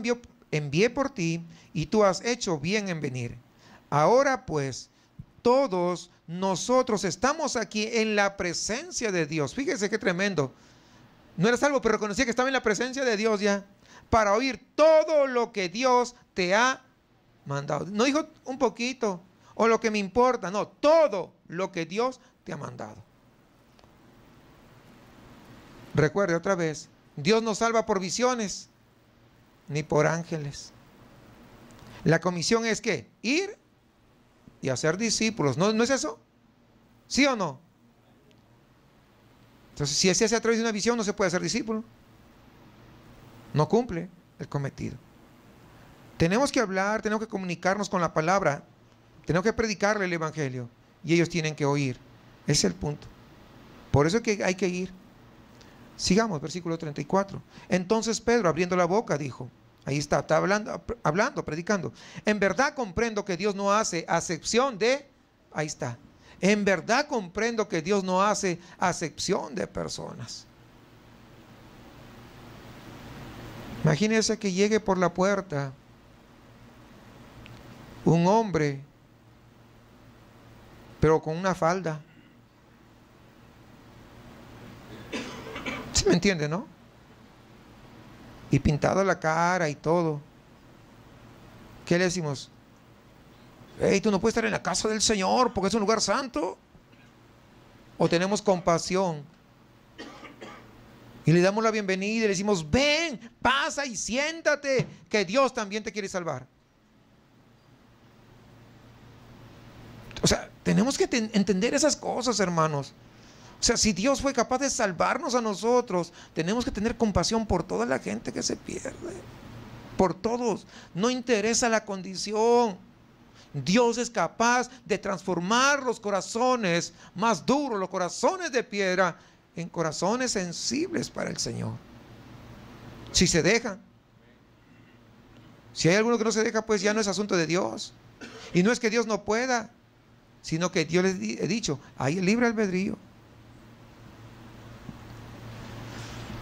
envié por ti, y tú has hecho bien en venir. Ahora pues, todos nosotros estamos aquí en la presencia de Dios. Fíjese qué tremendo. No era salvo, pero reconocía que estaba en la presencia de Dios ya, para oír todo lo que Dios te ha mandado. No dijo un poquito o lo que me importa, no, todo lo que Dios te ha mandado. Recuerde otra vez, Dios no salva por visiones ni por ángeles. La comisión es que ir y hacer discípulos, ¿no, es eso? ¿Sí o no? Entonces, si ese hace a través de una visión, no se puede hacer discípulo. No cumple el cometido. Tenemos que hablar, tenemos que comunicarnos con la palabra, tenemos que predicarle el Evangelio y ellos tienen que oír. Ese es el punto. Por eso es que hay que ir. Sigamos, versículo 34. Entonces Pedro, abriendo la boca, dijo, ahí está, está hablando, hablando, predicando. En verdad comprendo que Dios no hace acepción de, ahí está. En verdad comprendo que Dios no hace acepción de personas. Imagínense que llegue por la puerta un hombre, pero con una falda. ¿Se me entiende, no? Y pintado la cara y todo. ¿Qué le decimos? Hey, tú no puedes estar en la casa del Señor porque es un lugar santo. O tenemos compasión. Y le damos la bienvenida y le decimos, ven, pasa y siéntate, que Dios también te quiere salvar. O sea, tenemos que entender esas cosas, hermanos. O sea, si Dios fue capaz de salvarnos a nosotros, tenemos que tener compasión por toda la gente que se pierde. Por todos. No interesa la condición. Dios es capaz de transformar los corazones más duros, los corazones de piedra, en corazones sensibles para el Señor. Si se dejan. Si hay alguno que no se deja, pues ya no es asunto de Dios. Y no es que Dios no pueda, sino que Dios les he dicho, hay libre albedrío.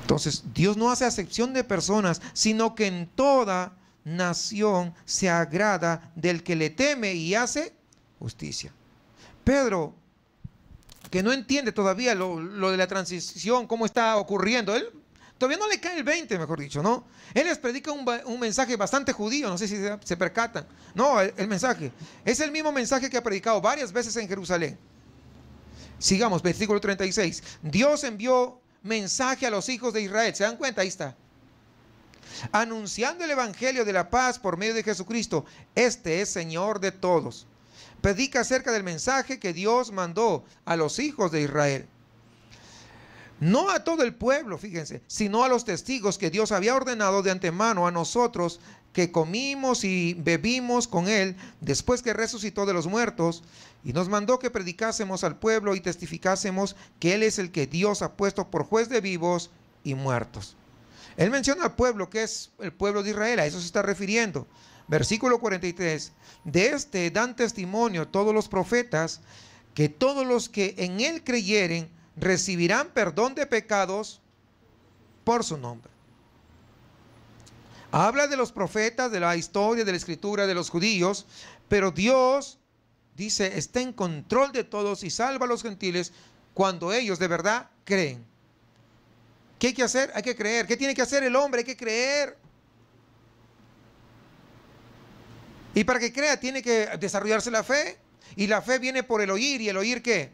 Entonces, Dios no hace acepción de personas, sino que en toda nación se agrada del que le teme y hace justicia. Pedro, que no entiende todavía lo, lo de la transición, cómo está ocurriendo, él todavía no le cae el 20, mejor dicho, ¿no? Él les predica un, mensaje bastante judío, no sé si se, percatan. No, el, el, mensaje es el mismo mensaje que ha predicado varias veces en Jerusalén. Sigamos, versículo 36. Dios envió mensaje a los hijos de Israel. ¿Se dan cuenta? Ahí está. Anunciando el evangelio de la paz por medio de Jesucristo. Este es Señor de todos. Predica acerca del mensaje que Dios mandó a los hijos de Israel no a todo el pueblo, fíjense, sino a los testigos que Dios había ordenado de antemano a nosotros que comimos y bebimos con él después que resucitó de los muertos y nos mandó que predicásemos al pueblo y testificásemos que él es el que Dios ha puesto por juez de vivos y muertos. Él menciona al pueblo que es el pueblo de Israel, a eso se está refiriendo. Versículo 43, de este dan testimonio todos los profetas que todos los que en él creyeren recibirán perdón de pecados por su nombre. Habla de los profetas, de la historia, de la escritura, de los judíos, pero Dios dice, está en control de todos y salva a los gentiles cuando ellos de verdad creen. ¿Qué hay que hacer? Hay que creer. ¿Qué tiene que hacer el hombre? Hay que creer. Y para que crea tiene que desarrollarse la fe. Y la fe viene por el oír. ¿Y el oír qué?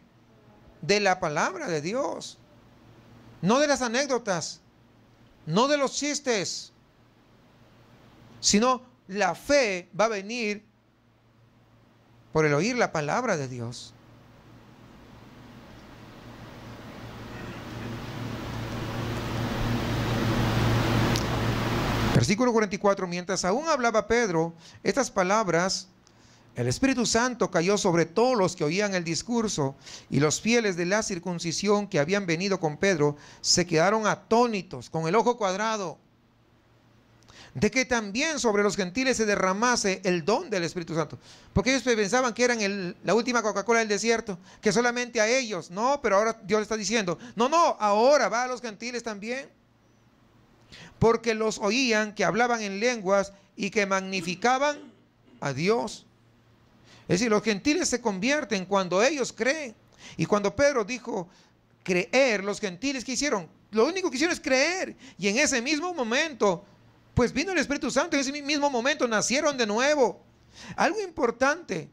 de la palabra de Dios, no de las anécdotas, no de los chistes, sino la fe va a venir por el oír la palabra de Dios. Versículo 44, mientras aún hablaba Pedro estas palabras, el Espíritu Santo cayó sobre todos los que oían el discurso y los fieles de la circuncisión que habían venido con Pedro se quedaron atónitos, con el ojo cuadrado, de que también sobre los gentiles se derramase el don del Espíritu Santo. Porque ellos pensaban que eran la última Coca-Cola del desierto, que solamente a ellos, no, pero ahora Dios le está diciendo, no, no, ahora va a los gentiles también. Porque los oían que hablaban en lenguas y que magnificaban a Dios. Es decir, los gentiles se convierten cuando ellos creen. Y cuando Pedro dijo creer, los gentiles que hicieron, lo único que hicieron es creer. Y en ese mismo momento, pues vino el Espíritu Santo, en ese mismo momento nacieron de nuevo. Algo importante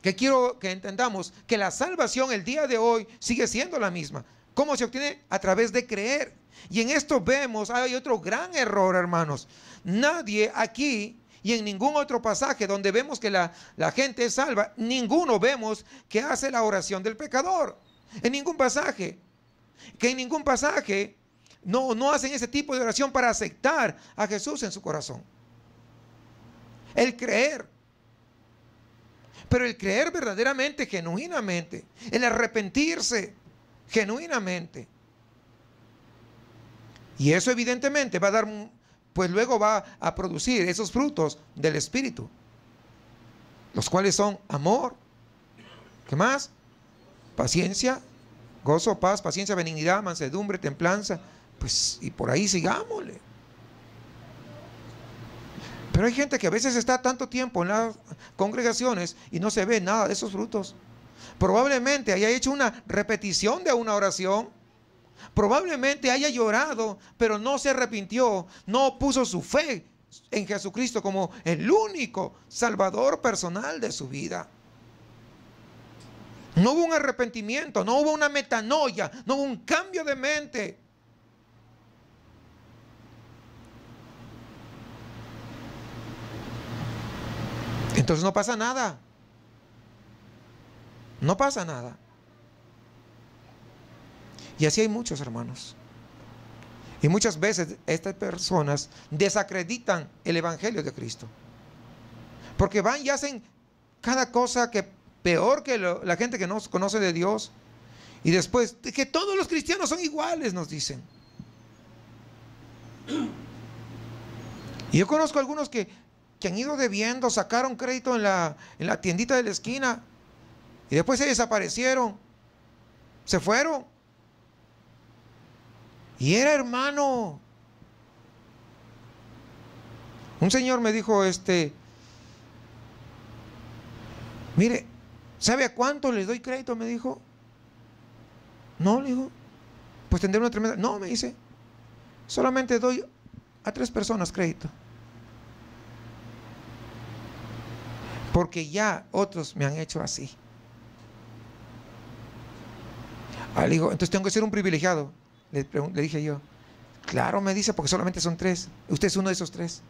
que quiero que entendamos, que la salvación el día de hoy sigue siendo la misma. ¿Cómo se obtiene? A través de creer. Y en esto vemos, hay otro gran error, hermanos. Nadie aquí y en ningún otro pasaje donde vemos que la, la gente es salva, ninguno vemos que hace la oración del pecador. En ningún pasaje. Que en ningún pasaje no, no hacen ese tipo de oración para aceptar a Jesús en su corazón. El creer. Pero el creer verdaderamente, genuinamente. El arrepentirse genuinamente. Y eso evidentemente va a dar pues luego va a producir esos frutos del Espíritu, los cuales son amor, ¿qué más? Paciencia, gozo, paz, paciencia, benignidad, mansedumbre, templanza, pues y por ahí sigámosle. Pero hay gente que a veces está tanto tiempo en las congregaciones y no se ve nada de esos frutos. Probablemente haya hecho una repetición de una oración Probablemente haya llorado, pero no se arrepintió, no puso su fe en Jesucristo como el único salvador personal de su vida. No hubo un arrepentimiento, no hubo una metanoia, no hubo un cambio de mente. Entonces no pasa nada. No pasa nada. Y así hay muchos hermanos. Y muchas veces estas personas desacreditan el Evangelio de Cristo. Porque van y hacen cada cosa que peor que la gente que no conoce de Dios. Y después, que todos los cristianos son iguales, nos dicen. Y yo conozco algunos que, han ido debiendo, sacaron crédito en la, en la tiendita de la esquina y después se desaparecieron, se fueron y era hermano. Un señor me dijo, este, mire, ¿sabe a cuánto le doy crédito? Me dijo. No, le dijo, pues tendré una tremenda... No, me dice, solamente doy a tres personas crédito. Porque ya otros me han hecho así. Ah, le entonces tengo que ser un privilegiado. Le, dije yo, claro, me dice, porque solamente son tres. Usted es uno de esos tres.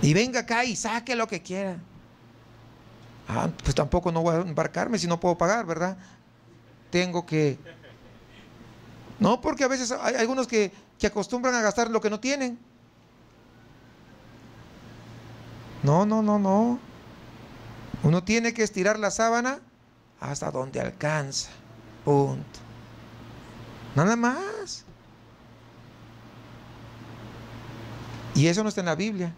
Y venga acá y saque lo que quiera. Ah, pues tampoco no voy a embarcarme si no puedo pagar, ¿verdad? Tengo que... No, porque a veces hay algunos que, que acostumbran a gastar lo que no tienen. No, no, no, no. Uno tiene que estirar la sábana hasta donde alcanza. Nada más. Y eso no está en la Biblia.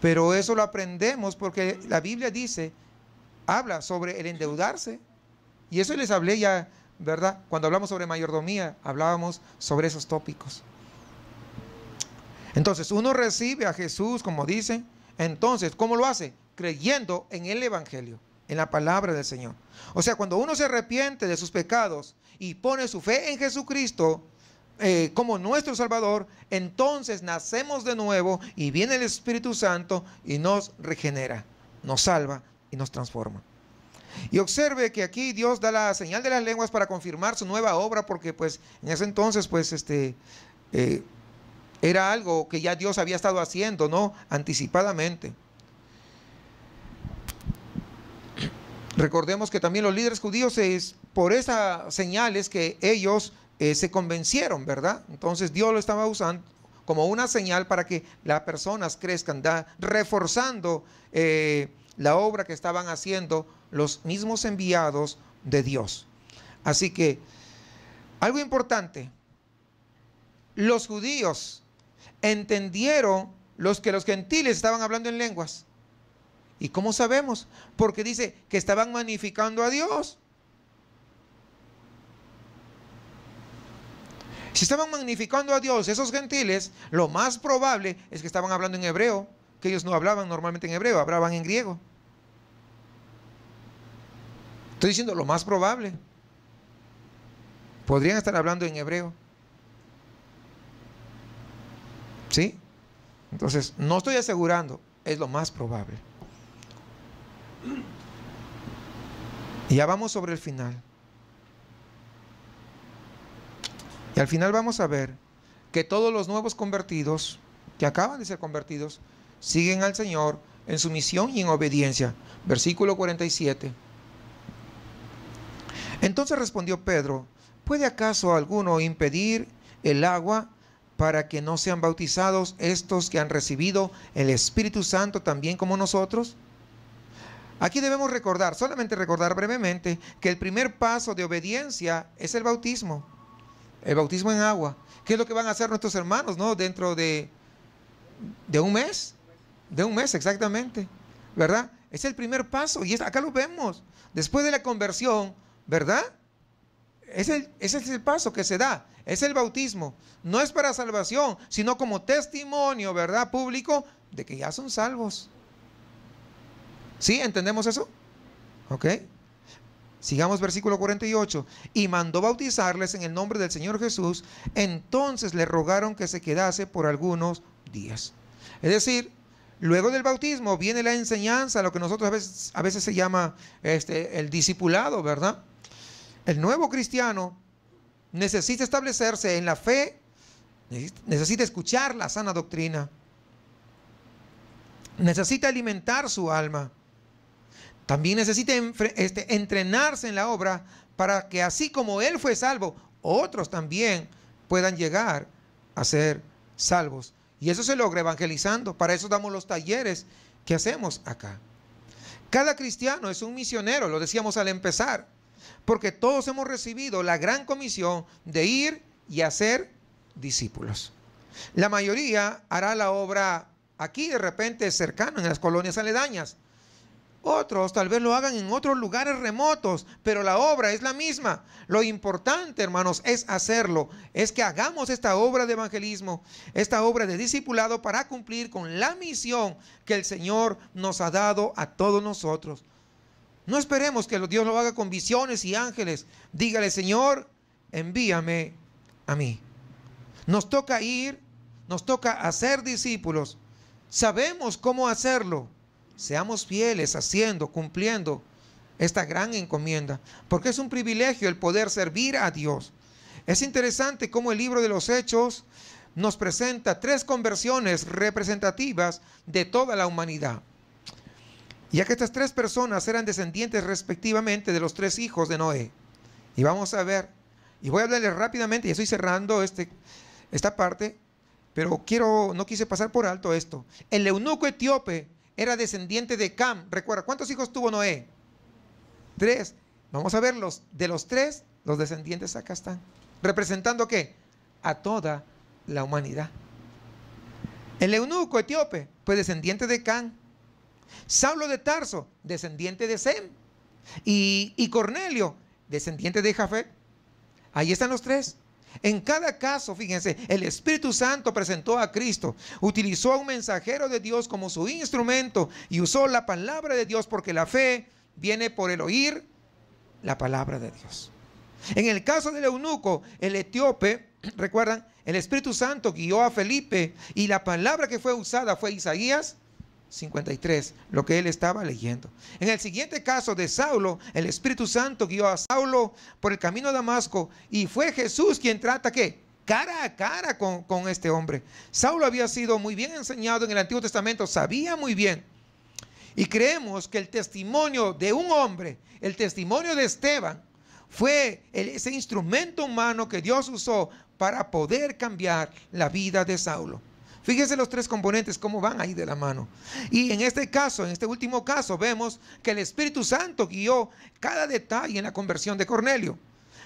Pero eso lo aprendemos porque la Biblia dice, habla sobre el endeudarse. Y eso les hablé ya, ¿verdad? Cuando hablamos sobre mayordomía, hablábamos sobre esos tópicos. Entonces, uno recibe a Jesús, como dice. Entonces, ¿cómo lo hace? Creyendo en el Evangelio en la palabra del Señor. O sea, cuando uno se arrepiente de sus pecados y pone su fe en Jesucristo eh, como nuestro Salvador, entonces nacemos de nuevo y viene el Espíritu Santo y nos regenera, nos salva y nos transforma. Y observe que aquí Dios da la señal de las lenguas para confirmar su nueva obra, porque pues en ese entonces pues este eh, era algo que ya Dios había estado haciendo, ¿no? Anticipadamente. Recordemos que también los líderes judíos, es, por esas señales que ellos eh, se convencieron, ¿verdad? Entonces Dios lo estaba usando como una señal para que las personas crezcan, reforzando eh, la obra que estaban haciendo los mismos enviados de Dios. Así que, algo importante, los judíos entendieron los que los gentiles estaban hablando en lenguas. ¿Y cómo sabemos? Porque dice que estaban magnificando a Dios. Si estaban magnificando a Dios esos gentiles, lo más probable es que estaban hablando en hebreo, que ellos no hablaban normalmente en hebreo, hablaban en griego. Estoy diciendo lo más probable. Podrían estar hablando en hebreo. ¿Sí? Entonces, no estoy asegurando, es lo más probable. Y ya vamos sobre el final. Y al final vamos a ver que todos los nuevos convertidos, que acaban de ser convertidos, siguen al Señor en sumisión y en obediencia. Versículo 47. Entonces respondió Pedro, ¿puede acaso alguno impedir el agua para que no sean bautizados estos que han recibido el Espíritu Santo también como nosotros? Aquí debemos recordar, solamente recordar brevemente, que el primer paso de obediencia es el bautismo, el bautismo en agua. ¿Qué es lo que van a hacer nuestros hermanos, no? Dentro de, de un mes, de un mes exactamente, ¿verdad? Es el primer paso y es, acá lo vemos. Después de la conversión, ¿verdad? ese es el paso que se da, es el bautismo. No es para salvación, sino como testimonio, ¿verdad? Público de que ya son salvos. ¿Sí? ¿Entendemos eso? ¿Ok? Sigamos versículo 48. Y mandó bautizarles en el nombre del Señor Jesús. Entonces le rogaron que se quedase por algunos días. Es decir, luego del bautismo viene la enseñanza, lo que nosotros a veces, se llama este, el discipulado, ¿verdad? El nuevo cristiano necesita establecerse en la fe, necesita escuchar la sana doctrina, necesita alimentar su alma también necesita este, entrenarse en la obra para que así como Él fue salvo, otros también puedan llegar a ser salvos. Y eso se logra evangelizando. Para eso damos los talleres que hacemos acá. Cada cristiano es un misionero, lo decíamos al empezar, porque todos hemos recibido la gran comisión de ir y hacer discípulos. La mayoría hará la obra aquí de repente cercano, en las colonias aledañas, otros tal vez lo hagan en otros lugares remotos, pero la obra es la misma. Lo importante, hermanos, es hacerlo, es que hagamos esta obra de evangelismo, esta obra de discipulado para cumplir con la misión que el Señor nos ha dado a todos nosotros. No esperemos que Dios lo haga con visiones y ángeles. Dígale, Señor, envíame a mí. Nos toca ir, nos toca hacer discípulos. Sabemos cómo hacerlo Seamos fieles haciendo, cumpliendo esta gran encomienda, porque es un privilegio el poder servir a Dios. Es interesante cómo el libro de los Hechos nos presenta tres conversiones representativas de toda la humanidad. Ya que estas tres personas eran descendientes respectivamente de los tres hijos de Noé. Y vamos a ver, y voy a hablarles rápidamente, y estoy cerrando este, esta parte, pero quiero, no quise pasar por alto esto. El eunuco etíope era descendiente de Cam. Recuerda, ¿cuántos hijos tuvo Noé? Tres. Vamos a ver, los, de los tres, los descendientes acá están. ¿Representando qué? A toda la humanidad. El eunuco etíope, pues descendiente de Can. Saulo de Tarso, descendiente de Sem. Y, y Cornelio, descendiente de Jafé. Ahí están los tres. En cada caso, fíjense, el Espíritu Santo presentó a Cristo, utilizó a un mensajero de Dios como su instrumento y usó la palabra de Dios porque la fe viene por el oír la palabra de Dios. En el caso del eunuco, el etíope, recuerdan, el Espíritu Santo guió a Felipe y la palabra que fue usada fue Isaías 53, lo que él estaba leyendo. En el siguiente caso de Saulo, el Espíritu Santo guió a Saulo por el camino a Damasco y fue Jesús quien trata que Cara a cara con, con este hombre. Saulo había sido muy bien enseñado en el Antiguo Testamento, sabía muy bien. Y creemos que el testimonio de un hombre, el testimonio de Esteban, fue ese instrumento humano que Dios usó para poder cambiar la vida de Saulo. Fíjense los tres componentes, cómo van ahí de la mano. Y en este caso, en este último caso, vemos que el Espíritu Santo guió cada detalle en la conversión de Cornelio.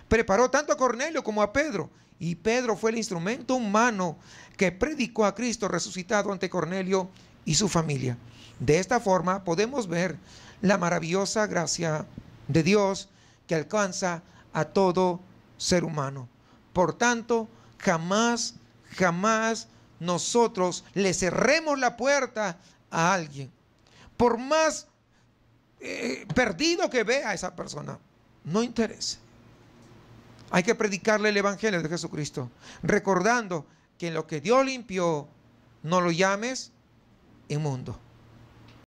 Preparó tanto a Cornelio como a Pedro. Y Pedro fue el instrumento humano que predicó a Cristo resucitado ante Cornelio y su familia. De esta forma podemos ver la maravillosa gracia de Dios que alcanza a todo ser humano. Por tanto, jamás, jamás nosotros le cerremos la puerta a alguien. Por más eh, perdido que vea a esa persona, no interesa. Hay que predicarle el Evangelio de Jesucristo, recordando que en lo que Dios limpió, no lo llames inmundo.